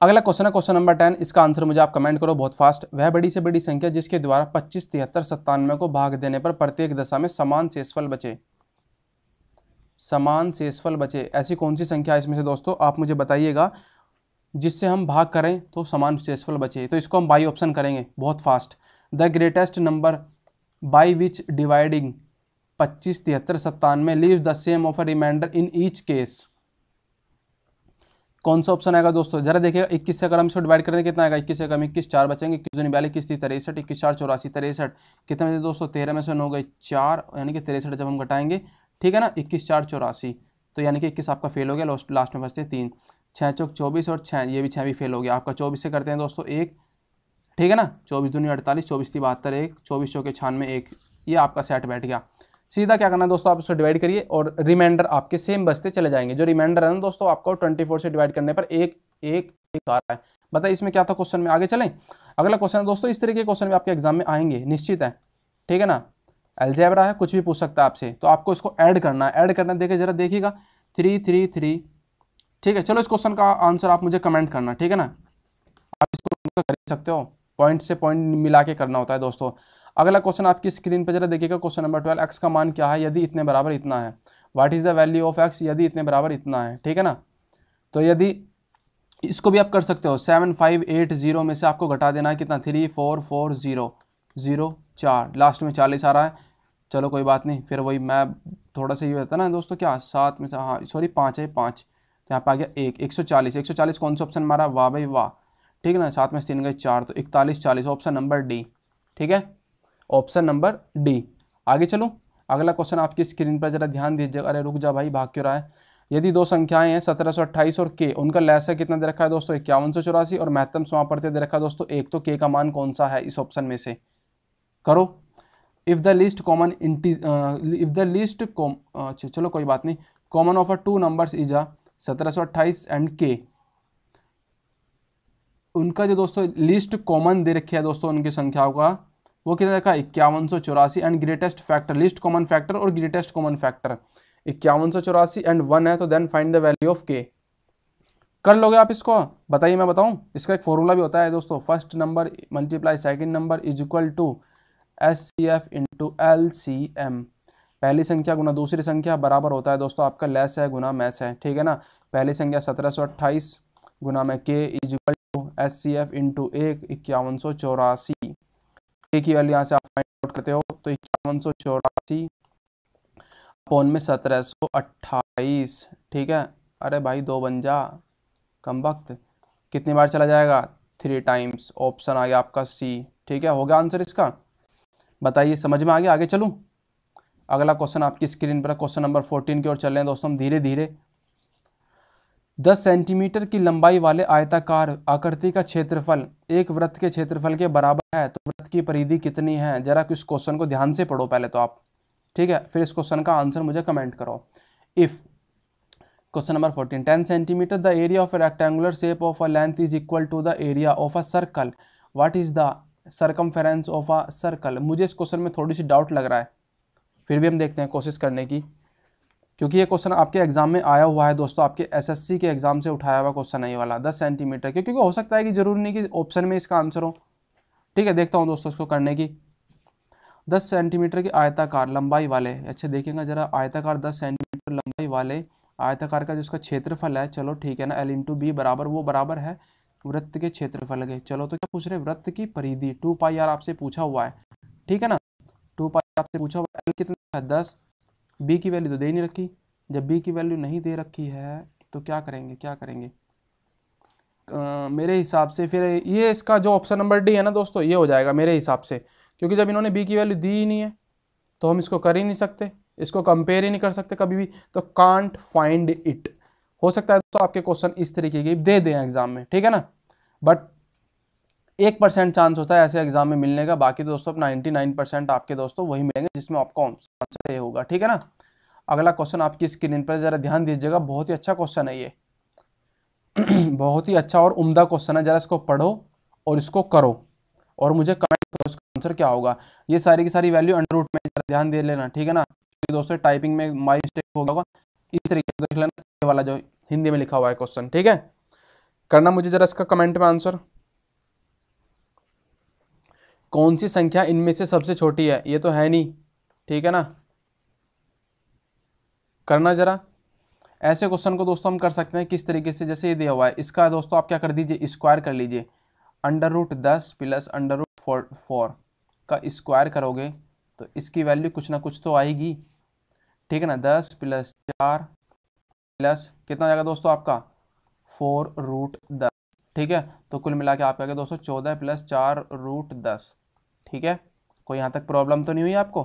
अगला क्वेश्चन है क्वेश्चन नंबर टेन इसका आंसर मुझे आप कमेंट करो बहुत फास्ट वह बड़ी से बड़ी संख्या जिसके द्वारा पच्चीस तिहत्तर सत्तानवे को भाग देने पर प्रत्येक दशा में समान शेषफल बचे समान शेषफल बचे ऐसी कौन सी संख्या इसमें से दोस्तों आप मुझे बताइएगा जिससे हम भाग करें तो समान शेषफल बचे तो इसको हम बाई ऑप्शन करेंगे बहुत fast the greatest number by which dividing पच्चीस तिहत्तर सत्तानवे leave the same of a remainder in each case कौन सा ऑप्शन आएगा दोस्तों जरा देखिएगा इक्कीस से अगर हम इसको डिवाइड करेंगे तो कितना आएगा इक्कीस से कम इक्कीस चार बचेंगे इक्कीस दूनी बयालीस इक्कीस तिरसठ इक्कीस चार चौरासी तिरसठ कितने बचे दोस्तों तेरह में से नौ गए चार यानी कि तिरसठ जब हम घटाएंगे ठीक है ना इक्कीस चार चौरासी तो यानी कि इक्कीस आपका फेल हो गया लास्ट लास्ट में बचते हैं तीन छः चौक चौबीस और छः ये भी छः भी फेल हो गया आपका चौबीस से करते हैं दोस्तों एक ठीक है ना चौबीस दूनी अड़तालीस चौबीस थी बहत्तर एक चौबीस चौके छानवे एक ये आपका सेट बैठ गया सीधा क्या करना है दोस्तों आप इसको डिवाइड करिए और रिमाइंडर आपके सेम बचते चले जाएंगे जो रिमाइंडर है ना दोस्तों आपको 24 से डिवाइड करने पर एक एक एक आ रहा है बताइए इसमें क्या था क्वेश्चन में आगे चलें अगला क्वेश्चन है दोस्तों इस तरीके के क्वेश्चन भी आपके एग्जाम में आएंगे निश्चित है ठीक है ना एल्जेबरा है कुछ भी पूछ सकता है आपसे तो आपको इसको ऐड करना है ऐड करना देखे जरा देखिएगा थ्री थ्री थ्री ठीक है चलो इस क्वेश्चन का आंसर आप मुझे कमेंट करना ठीक है ना आप इसको कर सकते हो पॉइंट से पॉइंट मिला के करना होता है दोस्तों अगला क्वेश्चन आपकी स्क्रीन पर जरा देखिएगा क्वेश्चन नंबर ट्वेल्व एक्स का मान क्या है यदि इतने बराबर इतना है what is the value of X यदि इतने बराबर इतना है ठीक है ना तो यदि इसको भी आप कर सकते हो सेवन फाइव एट ज़ीरो में से आपको घटा देना है कितना three four four zero zero चार लास्ट में चालीस आ रहा है चलो कोई बात नहीं फिर वही मैं थोड़ा सा ये होता ना दोस्तों क्या सात में हाँ सॉरी पाँच है पाँच तो यहाँ पर आ गया एक एक सौ चालीस एक सौ चालीस कौन सा ऑप्शन मारा वाह भाई वाह ठीक है ना सात में से तीन गए चार तो इकतालीस चालीस ऑप्शन नंबर डी ठीक है ऑप्शन नंबर डी आगे चलो अगला क्वेश्चन आपकी स्क्रीन पर जरा ध्यान दीजिएगा अरे रुक जा भाई भाग क्यों रहा है यदि दो संख्याएं हैं सत्रह सौ अट्ठाईस और के उनका लहसा कितना दे रखा है दोस्तों इक्यावन सौ चौरासी और महत्तम समापर्त्य दे रखा है दोस्तों एक तो के का मान कौन सा है इस ऑप्शन में से करो इफ़ द लिस्ट कॉमन इंटी इफ़ द लिस्ट कॉम चलो कोई बात नहीं common of a two number is a सत्रह सौ अट्ठाईस एंड के उनका जो दोस्तों लिस्ट कॉमन दे रखी है दोस्तों उनकी संख्याओं का वो कितने रखा इक्यावन सौ चौरासी and greatest factor least common factor और ग्रेटेस्ट कॉमन फैक्टर इक्यावन सौ चौरासी एंड वन है तो then find the value of K कर लोगे आप इसको बताइए मैं बताऊं इसका एक फॉर्मूला भी होता है दोस्तों first number multiply second number is equal to S C F into L C M पहली संख्या गुना दूसरी संख्या बराबर होता है दोस्तों आपका लेस है गुना मैस है ठीक है ना पहली संख्या सत्रह सौ अट्ठाईस गुना में के is equal to S C F into एक इक्यावन सौ चौरासी ए की वैल्यू यहाँ से आप फाइंड आउट करते हो तो इक्यावन सौ चौरासी पौन में सत्रह सौ अट्ठाईस ठीक है अरे भाई दो बन जा कम वक्त कितनी बार चला जाएगा थ्री टाइम्स ऑप्शन आ गया आपका सी ठीक है हो गया आंसर इसका बताइए समझ में आ गया आगे चलूँ अगला क्वेश्चन आपकी स्क्रीन पर क्वेश्चन नंबर फोर्टीन की ओर चल रहे हैं दोस्तों हम धीरे धीरे दस सेंटीमीटर की लंबाई वाले आयताकार आकृति का क्षेत्रफल एक वृत्त के क्षेत्रफल के बराबर है तो वृत्त की परिधि कितनी है जरा इस क्वेश्चन को ध्यान से पढ़ो पहले तो आप ठीक है फिर इस क्वेश्चन का आंसर मुझे कमेंट करो if question number 14. 10 centimetre the area of a rectangular shape of a length is equal to the area of a circle what is the circumference of a circle मुझे इस question में थोड़ी सी doubt लग रहा है फिर भी हम देखते हैं कोशिश करने की क्योंकि ये क्वेश्चन आपके एग्जाम में आया हुआ है दोस्तों आपके एसएससी के एग्जाम से उठाया हुआ क्वेश्चन है ये वाला दस सेंटीमीटर क्योंकि हो सकता है कि जरूरी नहीं कि ऑप्शन में इसका आंसर हो ठीक है देखता हूँ दोस्तों इसको करने की दस सेंटीमीटर की आयताकार लंबाई वाले अच्छे देखेंगे जरा आयताकार दस सेंटीमीटर लंबाई वाले आयताकार का जो उसका क्षेत्रफल है चलो ठीक है ना एल इंटू बी बराबर वो बराबर है वृत्त के क्षेत्रफल के चलो तो क्या पूछ रहे वृत्त की परिधि टू पाई आर आपसे पूछा हुआ है ठीक है ना टू पाई आपसे पूछा हुआ एल कितना है दस बी की वैल्यू तो दे नहीं रखी जब बी की वैल्यू नहीं दे रखी है तो क्या करेंगे क्या करेंगे Uh, मेरे हिसाब से फिर ये इसका जो ऑप्शन नंबर डी है ना दोस्तों ये हो जाएगा मेरे हिसाब से क्योंकि जब इन्होंने बी की वैल्यू दी ही नहीं है तो हम इसको कर ही नहीं सकते इसको कंपेयर ही नहीं कर सकते कभी भी तो कांट फाइंड इट हो सकता है दोस्तों आपके क्वेश्चन इस तरीके के दे दें एग्जाम में ठीक है ना बट एक परसेंट चांस होता है ऐसे एग्जाम में मिलने का बाकी दोस्तों नाइन्टी नाइन परसेंट आपके दोस्तों वही मिलेंगे जिसमें आपका आंसर ये होगा ठीक है ना अगला क्वेश्चन आपकी स्क्रीन पर ज़रा ध्यान दीजिएगा बहुत ही अच्छा क्वेश्चन है ये (clears throat) बहुत ही अच्छा और उम्दा क्वेश्चन है ज़रा इसको पढ़ो और इसको करो और मुझे कमेंट करो इसका आंसर क्या होगा ये सारी की सारी वैल्यू अंडर रूट में ध्यान दे लेना ठीक है ना क्योंकि दोस्तों टाइपिंग में माई मिस्टेक हो गया इस तरीके से देख लेना वाला जो हिंदी में लिखा हुआ है क्वेश्चन ठीक है करना मुझे ज़रा इसका कमेंट में आंसर कौन सी संख्या इनमें से सबसे छोटी है ये तो है नहीं ठीक है ना करना ज़रा ऐसे क्वेश्चन को दोस्तों हम कर सकते हैं किस तरीके से जैसे ये दिया हुआ है इसका दोस्तों आप क्या कर दीजिए स्क्वायर कर लीजिए अंडर रूट दस plus under root four four का स्क्वायर करोगे तो इसकी वैल्यू कुछ ना कुछ तो आएगी ठीक है ना दस प्लस चार प्लस कितना जाएगा दोस्तों आपका फोर रूट दस ठीक है तो कुल मिला के आपका दोस्तों चौदह प्लस चार रूट दस ठीक है कोई यहाँ तक प्रॉब्लम तो नहीं हुई आपको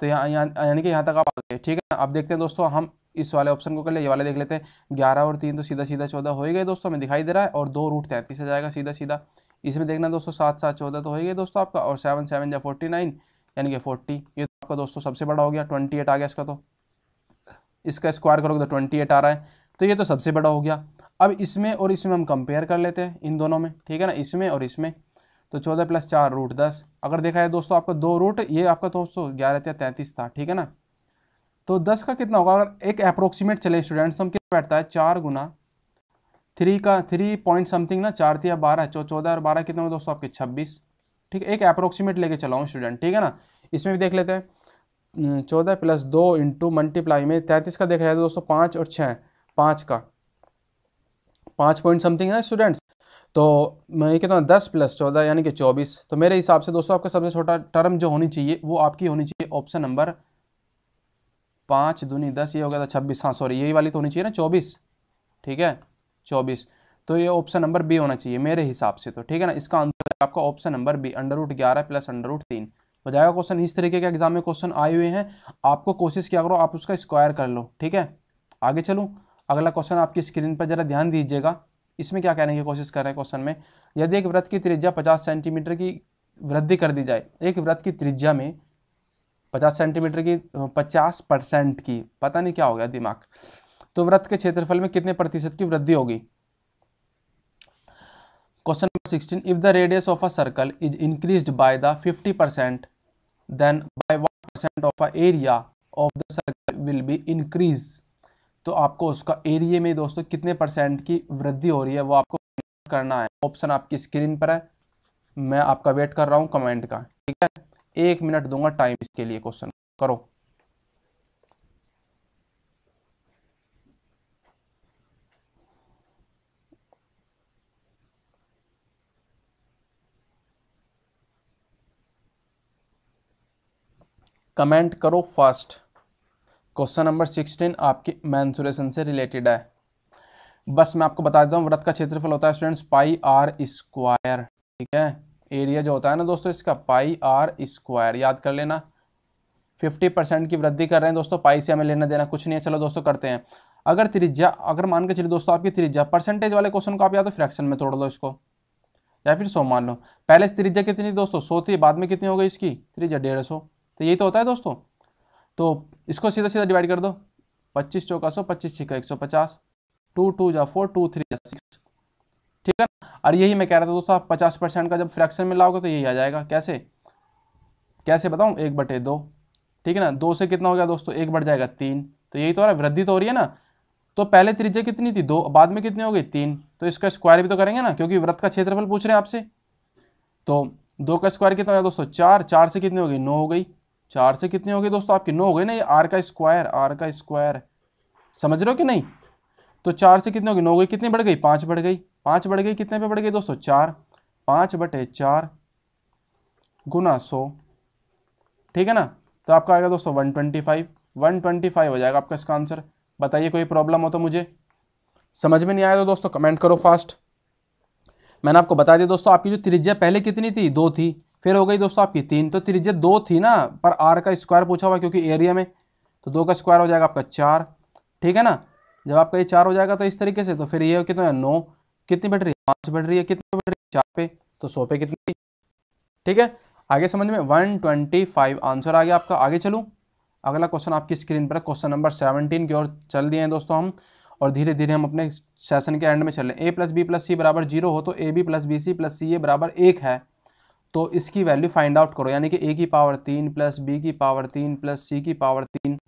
तो यहाँ यानी कि यहाँ तक आप आ गए ठीक है अब देखते हैं दोस्तों हम इस वाले ऑप्शन को कर ले ये वाले देख लेते हैं ग्यारह और तीन तो सीधा सीधा चौदह हो गए दोस्तों हमें दिखाई दे रहा है और दो रूट तैंतीस आ जाएगा सीधा सीधा इसमें देखना दोस्तों सात सात चौदह तो हो गए दोस्तों आपका और सेवन सेवन या फोर्टी नाइन यानी कि फोर्टी ये तो आपका दोस्तों सबसे बड़ा हो गया ट्वेंटी एट आ गया इसका तो इसका स्क्वायर करोगे तो ट्वेंटी एट आ रहा है तो ये तो सबसे बड़ा हो गया अब इसमें और इसमें हम कंपेयर कर लेते हैं इन दोनों में ठीक है ना इसमें और इसमें तो चौदह प्लस चार रूट दस अगर देखा है दोस्तों आपका दो रूट ये आपका दोस्तों ग्यारह था तैंतीस था ठीक है ना तो दस का कितना होगा अगर एक अप्रोक्सीमेट चले स्टूडेंट्स तो हम कितना बैठता है चार गुना थ्री का थ्री पॉइंट समथिंग ना चार या बारह चौदह और बारह कितना होगा दोस्तों आपके छब्बीस ठीक है एक अप्रोक्सीमेट लेके चलाऊँ स्टूडेंट ठीक है ना इसमें भी देख लेते हैं चौदह प्लस दो इंटू मल्टीप्लाई में तैंतीस का देखा जाए दोस्तों पाँच और छः पाँच का पाँच पॉइंट समथिंग है स्टूडेंट तो मैं ये कहता हूँ दस प्लस चौदह यानी कि चौबीस तो मेरे हिसाब से दोस्तों आपका सबसे छोटा टर्म जो होनी चाहिए वो आपकी होनी चाहिए ऑप्शन नंबर पाँच दूनी दस ये हो गया था छब्बीस हाँ सॉरी यही वाली तो होनी चाहिए ना चौबीस ठीक है चौबीस तो ये ऑप्शन नंबर बी होना चाहिए मेरे हिसाब से तो ठीक है ना इसका आंसर आपका option number B under root ग्यारह प्लस अंडर रूट तीन हो जाएगा क्वेश्चन इस तरीके के एग्जाम में क्वेश्चन आए हुए हैं आपको कोशिश किया करो आप उसका स्क्वायर कर लो ठीक है आगे चलूँ अगला क्वेश्चन आपकी स्क्रीन पर जरा ध्यान दीजिएगा इसमें क्या कहने की कोशिश कर रहे हैं क्वेश्चन में यदि एक व्रत की त्रिज्या पचास सेंटीमीटर की वृद्धि कर दी जाए एक व्रत की त्रिज्या में पचास सेंटीमीटर की पचास परसेंट की पता नहीं क्या हो गया दिमाग तो व्रत के क्षेत्रफल में कितने प्रतिशत की वृद्धि होगी question number sixteen if the radius of a circle is increase by the fifty percent then by one percent of a area of the circle will be increase तो आपको उसका एरिए में दोस्तों कितने परसेंट की वृद्धि हो रही है वो आपको करना है ऑप्शन आपकी स्क्रीन पर है मैं आपका वेट कर रहा हूँ कमेंट का ठीक है एक मिनट दूंगा टाइम इसके लिए क्वेश्चन करो कमेंट करो फर्स्ट क्वेश्चन नंबर सिक्सटीन आपके मैंसुरेशन से रिलेटेड है बस मैं आपको बता देता हूँ व्रत का क्षेत्रफल होता है स्टूडेंट्स पाई आर स्क्वायर ठीक है एरिया जो होता है ना दोस्तों इसका पाई आर स्क्वायर याद कर लेना फिफ्टी परसेंट की वृद्धि कर रहे हैं दोस्तों पाई से हमें लेना देना कुछ नहीं है चलो दोस्तों करते हैं अगर त्रिज्या अगर मान के चलिए दोस्तों आपकी त्रिज्या परसेंटेज वाले क्वेश्चन को आप या तो फ्रैक्शन में तोड़ लो इसको या फिर सौ मान लो पहले त्रिज्या कितनी दोस्तों सौ थी बाद में कितनी हो गई इसकी त्रिज्या डेढ़ सौ तो यही तो होता है दोस्तों तो इसको सीधा सीधा डिवाइड कर दो पच्चीस चौका सौ पच्चीस छिका एक सौ पचास टू टू जा फोर टू थ्री जा सिक्स ठीक है और यही मैं कह रहा था दोस्तों आप पचास परसेंट का जब फ्रैक्शन में लाओगे तो यही आ जाएगा कैसे कैसे बताऊँ एक बटे दो ठीक है ना दो से कितना हो गया दोस्तों एक बढ़ जाएगा तीन तो यही तो वृद्धि तो हो रही है ना तो पहले त्रिज्या कितनी थी दो बाद में कितनी हो गई तीन तो इसका स्क्वायर भी तो करेंगे ना क्योंकि व्रत का क्षेत्रफल पूछ रहे हैं आपसे तो दो का स्क्वायर कितना हो गया दोस्तों चार चार से कितनी हो गई नौ हो गई चार से कितने हो गए दोस्तों आपके नौ हो गए ना ये आर का स्क्वायर आर का स्क्वायर समझ रहे हो कि नहीं तो चार से कितने हो गए नौ गई कितनी बढ़ गई पाँच बढ़ गई पाँच बढ़ गई कितने पे बढ़ गई दोस्तों चार पाँच बटे चार गुना सौ ठीक है ना तो आपका आएगा दोस्तों one twenty five one twenty five हो जाएगा आपका इसका आंसर बताइए कोई प्रॉब्लम हो तो मुझे समझ में नहीं आया तो दोस्तों कमेंट करो फास्ट मैंने आपको बता दिया दोस्तों आपकी जो त्रिज्या पहले कितनी थी दो थी फिर हो गई दोस्तों आपकी तीन तो त्रिज्या दो थी ना पर आर का स्क्वायर पूछा हुआ क्योंकि एरिया में तो दो का स्क्वायर हो जाएगा आपका चार ठीक है ना जब आपका ये चार हो जाएगा तो इस तरीके से तो फिर ये कितना है नौ कितनी है पाँच बैठ रही है कितनी बैठ रही है चार पे तो सौ पे कितनी ठीक है आगे समझ में वन ट्वेंटी फाइव आंसर आ गया आपका आगे चलूँ अगला क्वेश्चन आपकी स्क्रीन पर क्वेश्चन नंबर सेवनटीन की ओर चल दिए हैं दोस्तों हम और धीरे धीरे हम अपने सेशन के एंड में चल रहे हैं A plus B plus C बराबर जीरो हो तो A B plus B C plus C A बराबर एक है तो इसकी वैल्यू फाइंड आउट करो यानी कि ए की पावर तीन प्लस बी की पावर तीन प्लस सी की पावर तीन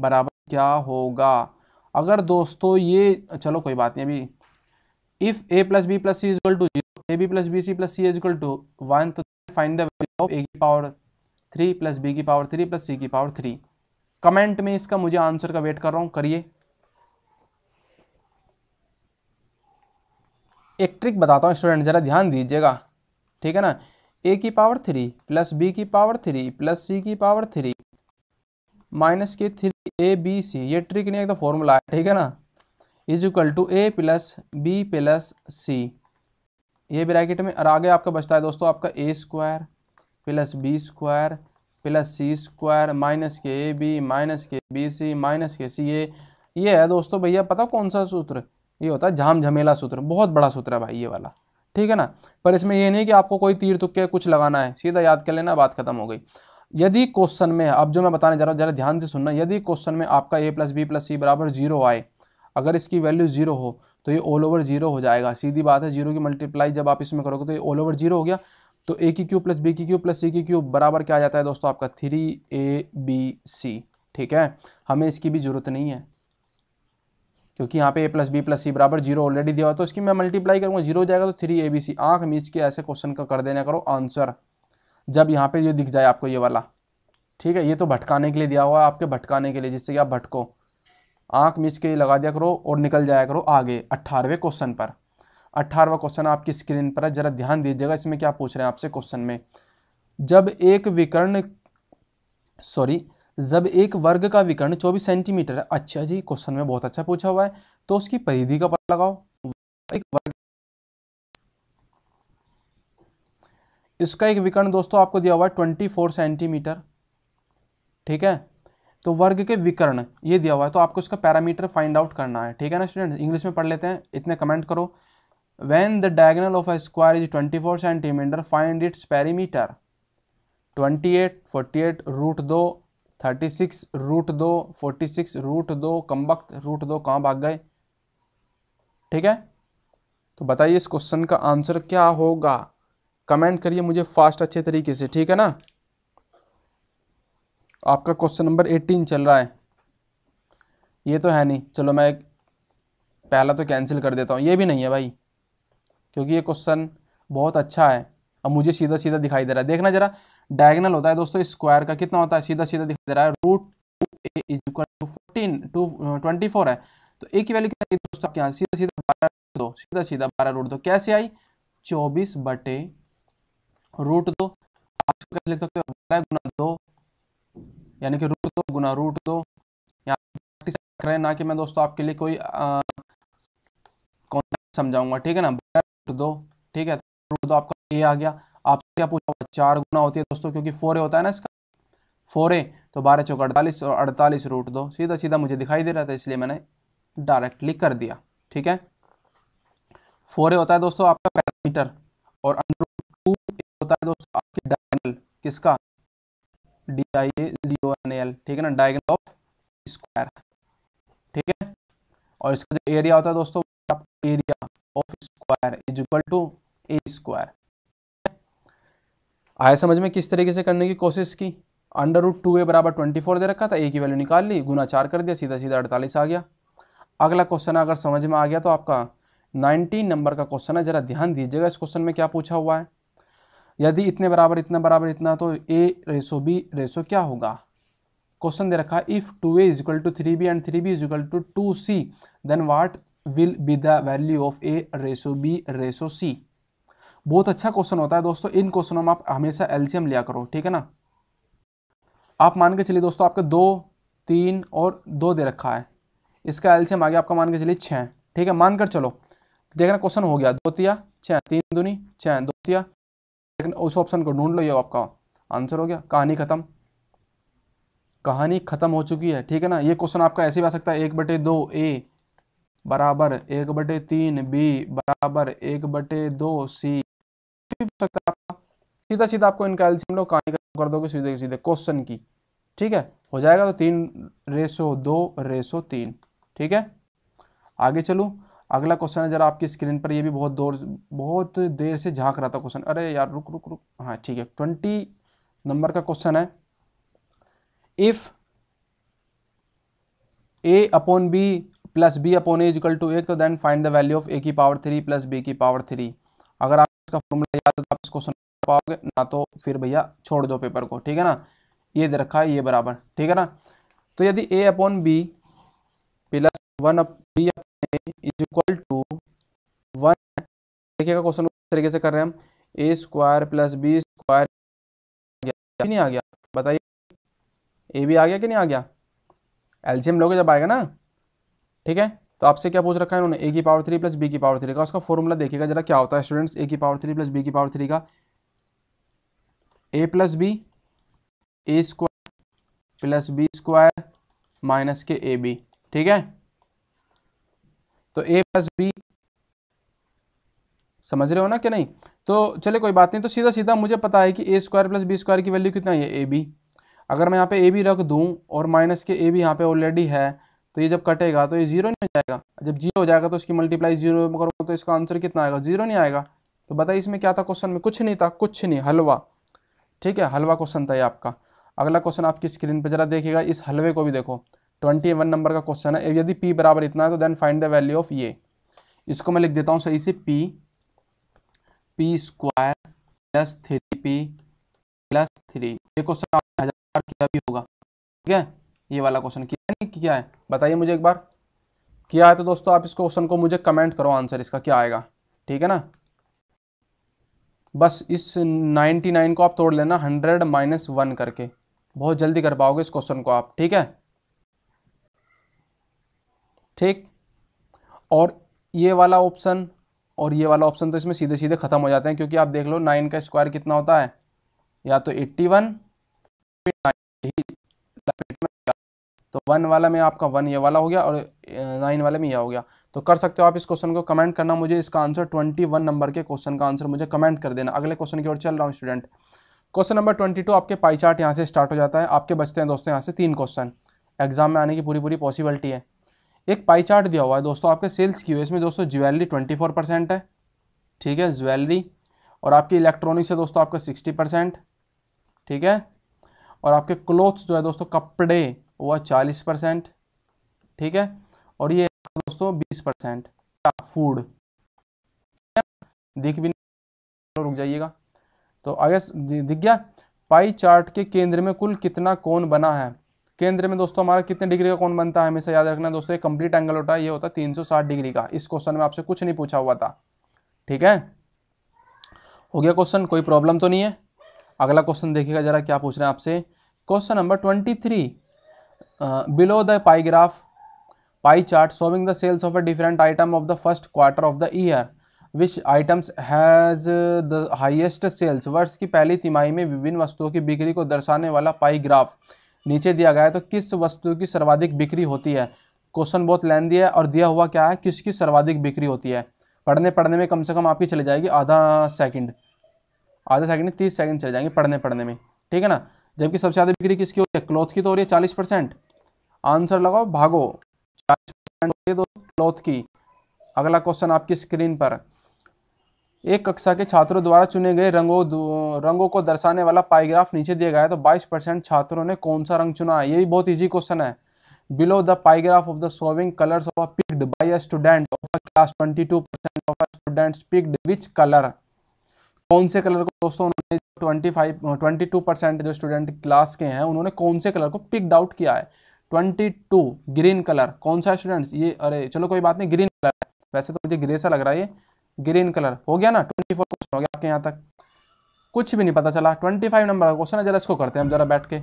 बराबर क्या होगा अगर दोस्तों ये चलो कोई बात नहीं अभी if A plus B plus C is equal to zero A B plus B C plus C is equal to one तो find the value of A की पावर थ्री प्लस बी की पावर थ्री प्लस सी की power three comment में इसका मुझे answer का wait कर रहा हूँ करिए एक ट्रिक बताता हूँ स्टूडेंट ज़रा ध्यान दीजिएगा ठीक है ना ए की पावर थ्री प्लस बी की पावर थ्री प्लस सी की पावर थ्री माइनस के थ्री ए बी सी ये ट्रिक नहीं एकदम फॉर्मूला तो है ठीक है ना is equal to A plus B plus C ये ब्रैकेट में और आगे आपका बचता है दोस्तों आपका A square plus B square plus C square minus के ए बी माइनस के बी सी माइनस के सी ए ये है दोस्तों भैया पता कौन सा सूत्र ये होता है झाम झमेला सूत्र बहुत बड़ा सूत्र है भाई ये वाला ठीक है ना पर इसमें यह नहीं कि आपको कोई तीर तुक्के कुछ लगाना है सीधा याद कर लेना बात खत्म हो गई यदि क्वेश्चन में अब जो मैं बताने जा रहा हूँ जरा ध्यान से सुनना यदि क्वेश्चन में आपका A plus B plus C बराबर जीरो आए अगर इसकी वैल्यू जीरो हो तो ये ऑल ओवर जीरो हो जाएगा सीधी बात है जीरो की मल्टीप्लाई जब आप इसमें करोगे तो ये ऑल ओवर जीरो हो गया तो ए की क्यूब प्लस बी की क्यूब प्लस सी की क्यूब बराबर क्या आ जाता है दोस्तों आपका थ्री ए बी सी ठीक है हमें इसकी भी ज़रूरत नहीं है क्योंकि यहाँ पे A plus B plus C बराबर जीरो ऑलरेडी दिया हुआ तो इसकी मैं मल्टीप्लाई करूँगा जीरो हो जाएगा तो थ्री ए बी सी आँख मीच के ऐसे क्वेश्चन का कर देना करो आंसर जब यहाँ पे ये दिख जाए आपको ये वाला ठीक है ये तो भटकाने के लिए दिया हुआ है आपके भटकाने के लिए जिससे कि आप भटको आँख मीच के लगा दिया करो और निकल जाया करो आगे अट्ठारहवें क्वेश्चन पर अट्ठारहवा क्वेश्चन आपकी स्क्रीन पर है जरा ध्यान दीजिएगा इसमें क्या पूछ रहे हैं आपसे क्वेश्चन में जब एक विकर्ण सॉरी जब एक वर्ग का विकर्ण 24 सेंटीमीटर है अच्छा जी क्वेश्चन में बहुत अच्छा पूछा हुआ है तो उसकी परिधि का पता लगाओ एक वर्ग इसका एक विकर्ण दोस्तों आपको दिया हुआ है ट्वेंटी फोर सेंटीमीटर ठीक है तो वर्ग के विकर्ण ये दिया हुआ है तो आपको इसका पैरामीटर फाइंड आउट करना है ठीक है ना स्टूडेंट इंग्लिश में पढ़ लेते हैं इतने कमेंट करो when the diagonal of a square is twenty four centimetre find its perimeter twenty eight forty eight root दो थर्टी सिक्स रूट दो फोर्टी सिक्स रूट दो कम वक्त रूट दो कहाँ भाग गए ठीक है तो बताइए इस क्वेश्चन का आंसर क्या होगा कमेंट करिए मुझे फास्ट अच्छे तरीके से ठीक है ना आपका क्वेश्चन नंबर एटीन चल रहा है ये तो है नहीं चलो मैं पहला तो कैंसिल कर देता हूँ ये भी नहीं है भाई क्योंकि ये क्वेश्चन बहुत अच्छा है अब मुझे सीधा सीधा दिखाई दे रहा है देखना ज़रा डायगनल होता है दोस्तों स्क्वायर का कितना होता है सीधा सीधा दिखाई दे रहा है root two a is equal to fourteen two twenty four है तो ए की वैल्यू क्या दोस्तों आपके यहाँ सीधा सीधा बारह दो सीधा सीधा बारह रूट दो कैसे आई चौबीस बटे रूट दो आप कैसे लिख सकते हो बारह गुना दो यानी कि रूट दो गुना रूट दो यहाँ ना कि मैं दोस्तों आपके लिए कोई uh, समझाऊंगा ठीक है ना बारह रूट दो ठीक है रूट दो आपका ए आ गया आपसे क्या पूछा हुआ चार गुना होती है दोस्तों क्योंकि फोर ए होता है ना इसका फोर ए तो बारह चौक अड़तालीस और अड़तालीस रूट दो सीधा सीधा मुझे दिखाई दे रहा था इसलिए मैंने डायरेक्टली कर दिया ठीक है फोर ए होता है दोस्तों आपका पैरामीटर और अंडर टू होता है दोस्तों आपके डायगनल किसका D I A G O N L ठीक है ना डायगनल ऑफ स्क्वायर ठीक है और इसका जो एरिया होता है दोस्तों आपका area of square is equal to A square आया समझ में किस तरीके से करने की कोशिश की अंडर रूट टू ए बराबर ट्वेंटी फोर दे रखा था ए की वैल्यू निकाल ली गुना चार कर दिया सीधा सीधा अड़तालीस आ गया अगला क्वेश्चन अगर समझ में आ गया तो आपका नाइनटीन नंबर का क्वेश्चन है जरा ध्यान दीजिएगा इस क्वेश्चन में क्या पूछा हुआ है यदि इतने बराबर इतना बराबर इतना तो ए रेसो बी रेसो क्या होगा क्वेश्चन दे रखा if two A is equal to three B and three B is equal to two C then what will be the value of A ratio B ratio C बहुत अच्छा question होता है दोस्तों इन क्वेश्चनों में आप हमेशा एल्शियम लिया करो ठीक है ना आप मान के चलिए दोस्तों आपके दो तीन और दो दे रखा है इसका एल्शियम आ गया आपका मान के चलिए छः ठीक है मानकर चलो देखना क्वेश्चन हो गया दो तिया छः तीन दुनी छः दो तिया लेकिन उस ऑप्शन को ढूंढ लो ये आपका आंसर हो गया कहानी ख़त्म कहानी ख़त्म हो चुकी है ठीक है ना ये क्वेश्चन आपका ऐसे भी आ सकता है एक बटे दो ए बराबर एक बटे तीन बी बराबर एक बटे दो सी भी पूछ सकता है आपका सीधा सीधा आपको इनका एल्सियम लो कहानी कर दोगे सीधे सीधे क्वेश्चन की ठीक है हो जाएगा तो तीन रेसो दो रेसो तीन ठीक है आगे चलूँ अगला क्वेश्चन है जरा आपकी स्क्रीन पर ये भी बहुत दूर बहुत देर से झांक रहा था क्वेश्चन अरे यार रुक रुक रुक हाँ ठीक है ट्वेंटी नंबर का क्वेश्चन है if A upon B plus B upon A is equal to एक तो then find the value of A की पावर थ्री प्लस बी की पावर थ्री अगर आप इसका फॉर्मूला याद आप इस क्वेश्चन पाओगे ना तो फिर भैया छोड़ दो पेपर को ठीक है ना ये दे रखा है ये बराबर ठीक है ना तो यदि A upon B plus one B upon A is equal to one देखिएगा क्वेश्चन तरीके से कर रहे हैं हम A square plus B square नहीं आ गया बताइए ए भी आ गया कि नहीं आ गया एल्शियम लोगे जब आएगा ना ठीक है तो आपसे क्या पूछ रखा है उन्होंने ए की पावर थ्री प्लस बी की पावर थ्री का उसका फॉर्मूला देखेगा जरा क्या होता है स्टूडेंट्स ए की पावर थ्री प्लस बी की पावर थ्री का A plus B A square plus B square minus के ए बी ठीक है तो ए प्लस बी समझ रहे हो ना कि नहीं तो चले कोई बात नहीं तो सीधा सीधा मुझे पता है कि A square plus B square की वैल्यू कितना है ए बी अगर मैं यहाँ पे ए बी रख दूँ और माइनस के ए बी यहाँ पे ऑलरेडी है तो ये जब कटेगा तो ये जीरो नहीं हो जाएगा जब जीरो हो जाएगा तो इसकी मल्टीप्लाई जीरो करोगे तो इसका आंसर कितना आएगा जीरो नहीं आएगा तो बताइए इसमें क्या था क्वेश्चन में कुछ नहीं था कुछ नहीं हलवा ठीक है हलवा क्वेश्चन था ये आपका अगला क्वेश्चन आपकी स्क्रीन पर जरा देखिएगा इस हलवे को भी देखो ट्वेंटी वन नंबर का क्वेश्चन है यदि पी बराबर इतना है तो then find the value of ये इसको मैं लिख देता हूँ सही से P P square plus three P plus three ये क्वेश्चन हजार किया भी होगा ठीक है ये वाला क्वेश्चन किया नहीं किया है बताइए मुझे एक बार किया है तो दोस्तों आप इस क्वेश्चन को मुझे कमेंट करो आंसर इसका क्या आएगा ठीक है ना बस इस 99 को आप तोड़ लेना 100 माइनस वन करके बहुत जल्दी कर पाओगे इस क्वेश्चन को आप ठीक है ठीक और ये वाला ऑप्शन और ये वाला ऑप्शन तो इसमें सीधे सीधे ख़त्म हो जाते हैं क्योंकि आप देख लो नाइन का स्क्वायर कितना होता है या तो एट्टी वन तो वन वाला में आपका वन ये वाला हो गया और नाइन वाले में यह हो गया तो कर सकते हो आप इस क्वेश्चन को कमेंट करना मुझे इसका आंसर ट्वेंटी वन नंबर के क्वेश्चन का आंसर मुझे कमेंट कर देना अगले क्वेश्चन की ओर चल रहा हूँ student question number twenty two आपके पाई चार्ट यहाँ से स्टार्ट हो जाता है आपके बचते हैं दोस्तों यहाँ से तीन क्वेश्चन एग्जाम में आने की पूरी पूरी पॉसिबिलिटी है एक पाई चार्ट दिया हुआ है दोस्तों आपके सेल्स की हुई इसमें दोस्तों ज्वेलरी ट्वेंटी फोर परसेंट है ठीक है ज्वेलरी और आपकी इलेक्ट्रॉनिक्स है दोस्तों आपका सिक्सटी परसेंट ठीक है और आपके क्लोथ्स जो है दोस्तों कपड़े हुआ चालीस परसेंट ठीक है और ये दोस्तों बीस परसेंट फूड दिख भी नहीं रुक जाइएगा तो आगे दिख गया पाई चार्ट के केंद्र में कुल कितना कोण बना है केंद्र में दोस्तों हमारा कितने डिग्री का कोण बनता है हमेशा याद रखना दोस्तों ये कंप्लीट एंगल होता है ये होता है 360 डिग्री का इस क्वेश्चन में आपसे कुछ नहीं पूछा हुआ था ठीक है हो गया क्वेश्चन कोई प्रॉब्लम तो नहीं है अगला क्वेश्चन देखिएगा जरा क्या पूछ रहे हैं आपसे question number twenty three below the pie graph pie chart showing the sales of a different item of the first quarter of the year which items has the highest sales वर्ष की पहली तिमाही में विभिन्न वस्तुओं की बिक्री को दर्शाने वाला पाईग्राफ नीचे दिया गया है तो किस वस्तु की सर्वाधिक बिक्री होती है क्वेश्चन बहुत लेंदी है और दिया हुआ क्या है किसकी सर्वाधिक बिक्री होती है पढ़ने पढ़ने में कम से कम आपकी चली जाएगी आधा सेकंड आधा सेकंड तीस सेकंड चले जाएंगे पढ़ने पढ़ने में ठीक है ना जबकि सबसे ज़्यादा बिक्री किसकी होती है क्लॉथ की तो हो रही है चालीस परसेंट आंसर लगाओ भागो क्लॉथ की अगला क्वेश्चन आपकी स्क्रीन पर एक कक्षा के छात्रों द्वारा चुने गए रंगों रंगों को दर्शाने वाला पाइग्राफ नीचे दिया गया है तो 22 परसेंट छात्रों ने कौन सा रंग चुना है ये भी बहुत इजी क्वेश्चन है below the pie graph of the showing colours of picked by a student of a class 22 percent of a picked which colour कौन से कलर को दोस्तों उन्होंने ट्वेंटी फाइव परसेंट जो स्टूडेंट क्लास के हैं उन्होंने कौन से कलर को पिक्ड आउट किया है ट्वेंटी टू ग्रीन कलर कौन सा स्टूडेंट्स ये अरे चलो कोई बात नहीं ग्रीन कलर वैसे तो मुझे ग्रे सा लग रहा है ये ग्रीन कलर हो गया ना ट्वेंटी फोर क्वेश्चन हो गया आपके यहाँ तक कुछ भी नहीं पता चला ट्वेंटी फाइव नंबर का क्वेश्चन है जरा इसको करते हैं हम जरा बैठ के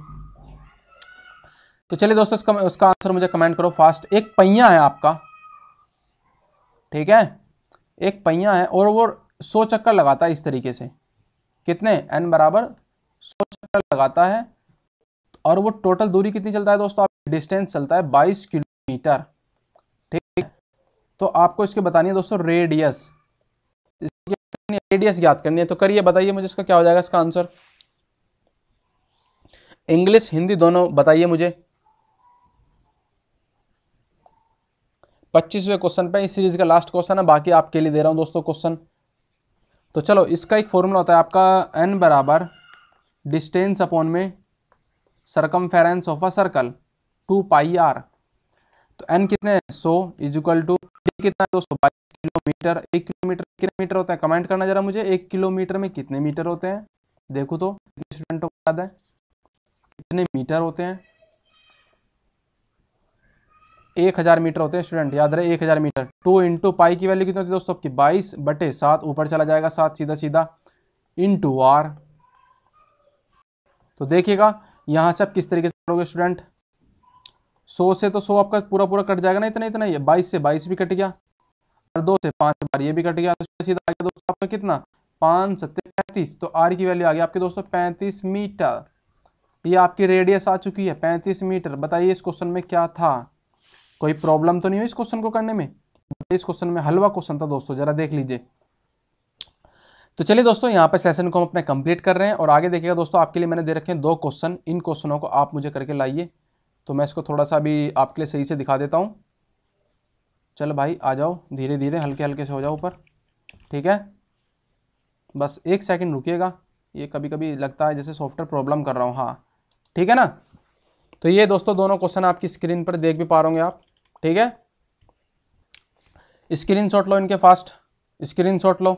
तो चलिए दोस्तों इसका उसका आंसर मुझे कमेंट करो फास्ट एक पहिया है आपका ठीक है एक पहिया है और वो सौ चक्कर लगाता है इस तरीके से कितने एन बराबर सौ चक्कर लगाता है और वो टोटल दूरी कितनी चलता है दोस्तों डिस्टेंस चलता है बाईस किलोमीटर ठीक है तो आपको इसके बतानी है दोस्तों रेडियस रेडियस याद करनी है तो करिए बताइए मुझे इसका क्या हो जाएगा इसका आंसर इंग्लिश हिंदी दोनों बताइए मुझे पच्चीसवें क्वेश्चन पे इस सीरीज का लास्ट क्वेश्चन है बाकी आपके लिए दे रहा हूं दोस्तों क्वेश्चन तो चलो इसका एक फॉर्मूला होता है आपका एन बराबर distance upon circumference of a circle two pi r तो एन कितने सो इज इक्वल टू कितना है दोस्तों बाईस किलोमीटर एक किलोमीटर कितने मीटर होते हैं कमेंट करना जरा मुझे एक किलोमीटर में कितने मीटर होते हैं देखो तो स्टूडेंटों को याद है कितने मीटर होते हैं एक हज़ार मीटर होते हैं स्टूडेंट याद रहे एक हज़ार मीटर टू इंटू पाई की वैल्यू कितनी होती है दोस्तों आपकी बाईस बटे सात ऊपर चला जाएगा सात सीधा सीधा इंटू आर तो देखिएगा यहाँ से आप किस तरीके से करोगे स्टूडेंट सौ से तो सौ आपका पूरा पूरा कट जाएगा ना इतना इतना ये बाईस से बाईस भी कट गया और दो से पाँच बार ये भी कट गया तो सीधा आ गया दोस्तों आपका कितना पाँच सत्तर पैंतीस तो आर की वैल्यू आ गई आपके दोस्तों पैंतीस मीटर ये आपकी रेडियस आ चुकी है पैंतीस मीटर बताइए इस क्वेश्चन में क्या था कोई प्रॉब्लम तो नहीं हुई इस क्वेश्चन को करने में इस क्वेश्चन में हलवा क्वेश्चन था दोस्तों जरा देख लीजिए तो चलिए दोस्तों यहाँ पे सेशन को हम अपने कंप्लीट कर रहे हैं और आगे देखिएगा दोस्तों आपके लिए मैंने दे रखे हैं दो क्वेश्चन इन क्वेश्चनों को आप मुझे करके लाइए तो मैं इसको थोड़ा सा अभी आपके लिए सही से दिखा देता हूँ चलो भाई आ जाओ धीरे धीरे हल्के हल्के से हो जाओ ऊपर ठीक है बस एक सेकेंड रुकीगा ये कभी कभी लगता है जैसे सॉफ्टवेयर प्रॉब्लम कर रहा हूँ हाँ ठीक है ना तो ये दोस्तों दोनों क्वेश्चन आपकी स्क्रीन पर देख भी पा रहे आप ठीक है स्क्रीन शॉट लो इनके फास्ट स्क्रीन शॉट लो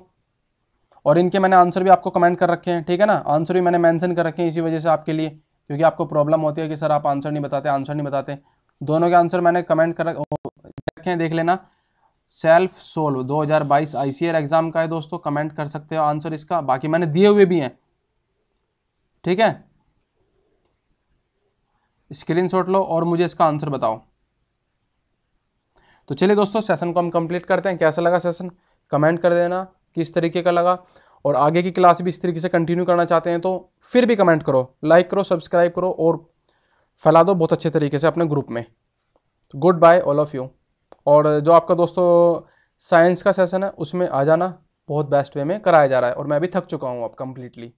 और इनके मैंने आंसर भी आपको कमेंट कर रखे हैं ठीक है ना आंसर भी मैंने मैंशन कर रखे हैं इसी वजह से आपके लिए क्योंकि आपको प्रॉब्लम होती है कि सर आप आंसर नहीं बताते आंसर नहीं बताते दोनों के आंसर मैंने कमेंट कर रखे हैं देख लेना सेल्फ सोल्व 2022 हज़ार एग्जाम e का है दोस्तों कमेंट कर सकते हो आंसर इसका बाकी मैंने दिए हुए भी हैं ठीक है स्क्रीनशॉट लो और मुझे इसका आंसर बताओ तो चलिए दोस्तों सेशन को हम कंप्लीट करते हैं कैसा लगा सेशन कमेंट कर देना किस तरीके का लगा और आगे की क्लास भी इस तरीके से कंटिन्यू करना चाहते हैं तो फिर भी कमेंट करो लाइक करो सब्सक्राइब करो और फैला दो बहुत अच्छे तरीके से अपने ग्रुप में goodbye all of you और जो आपका दोस्तों साइंस का सेशन है उसमें आ जाना बहुत बेस्ट वे में कराया जा रहा है और मैं भी थक चुका हूँ अब कम्प्लीटली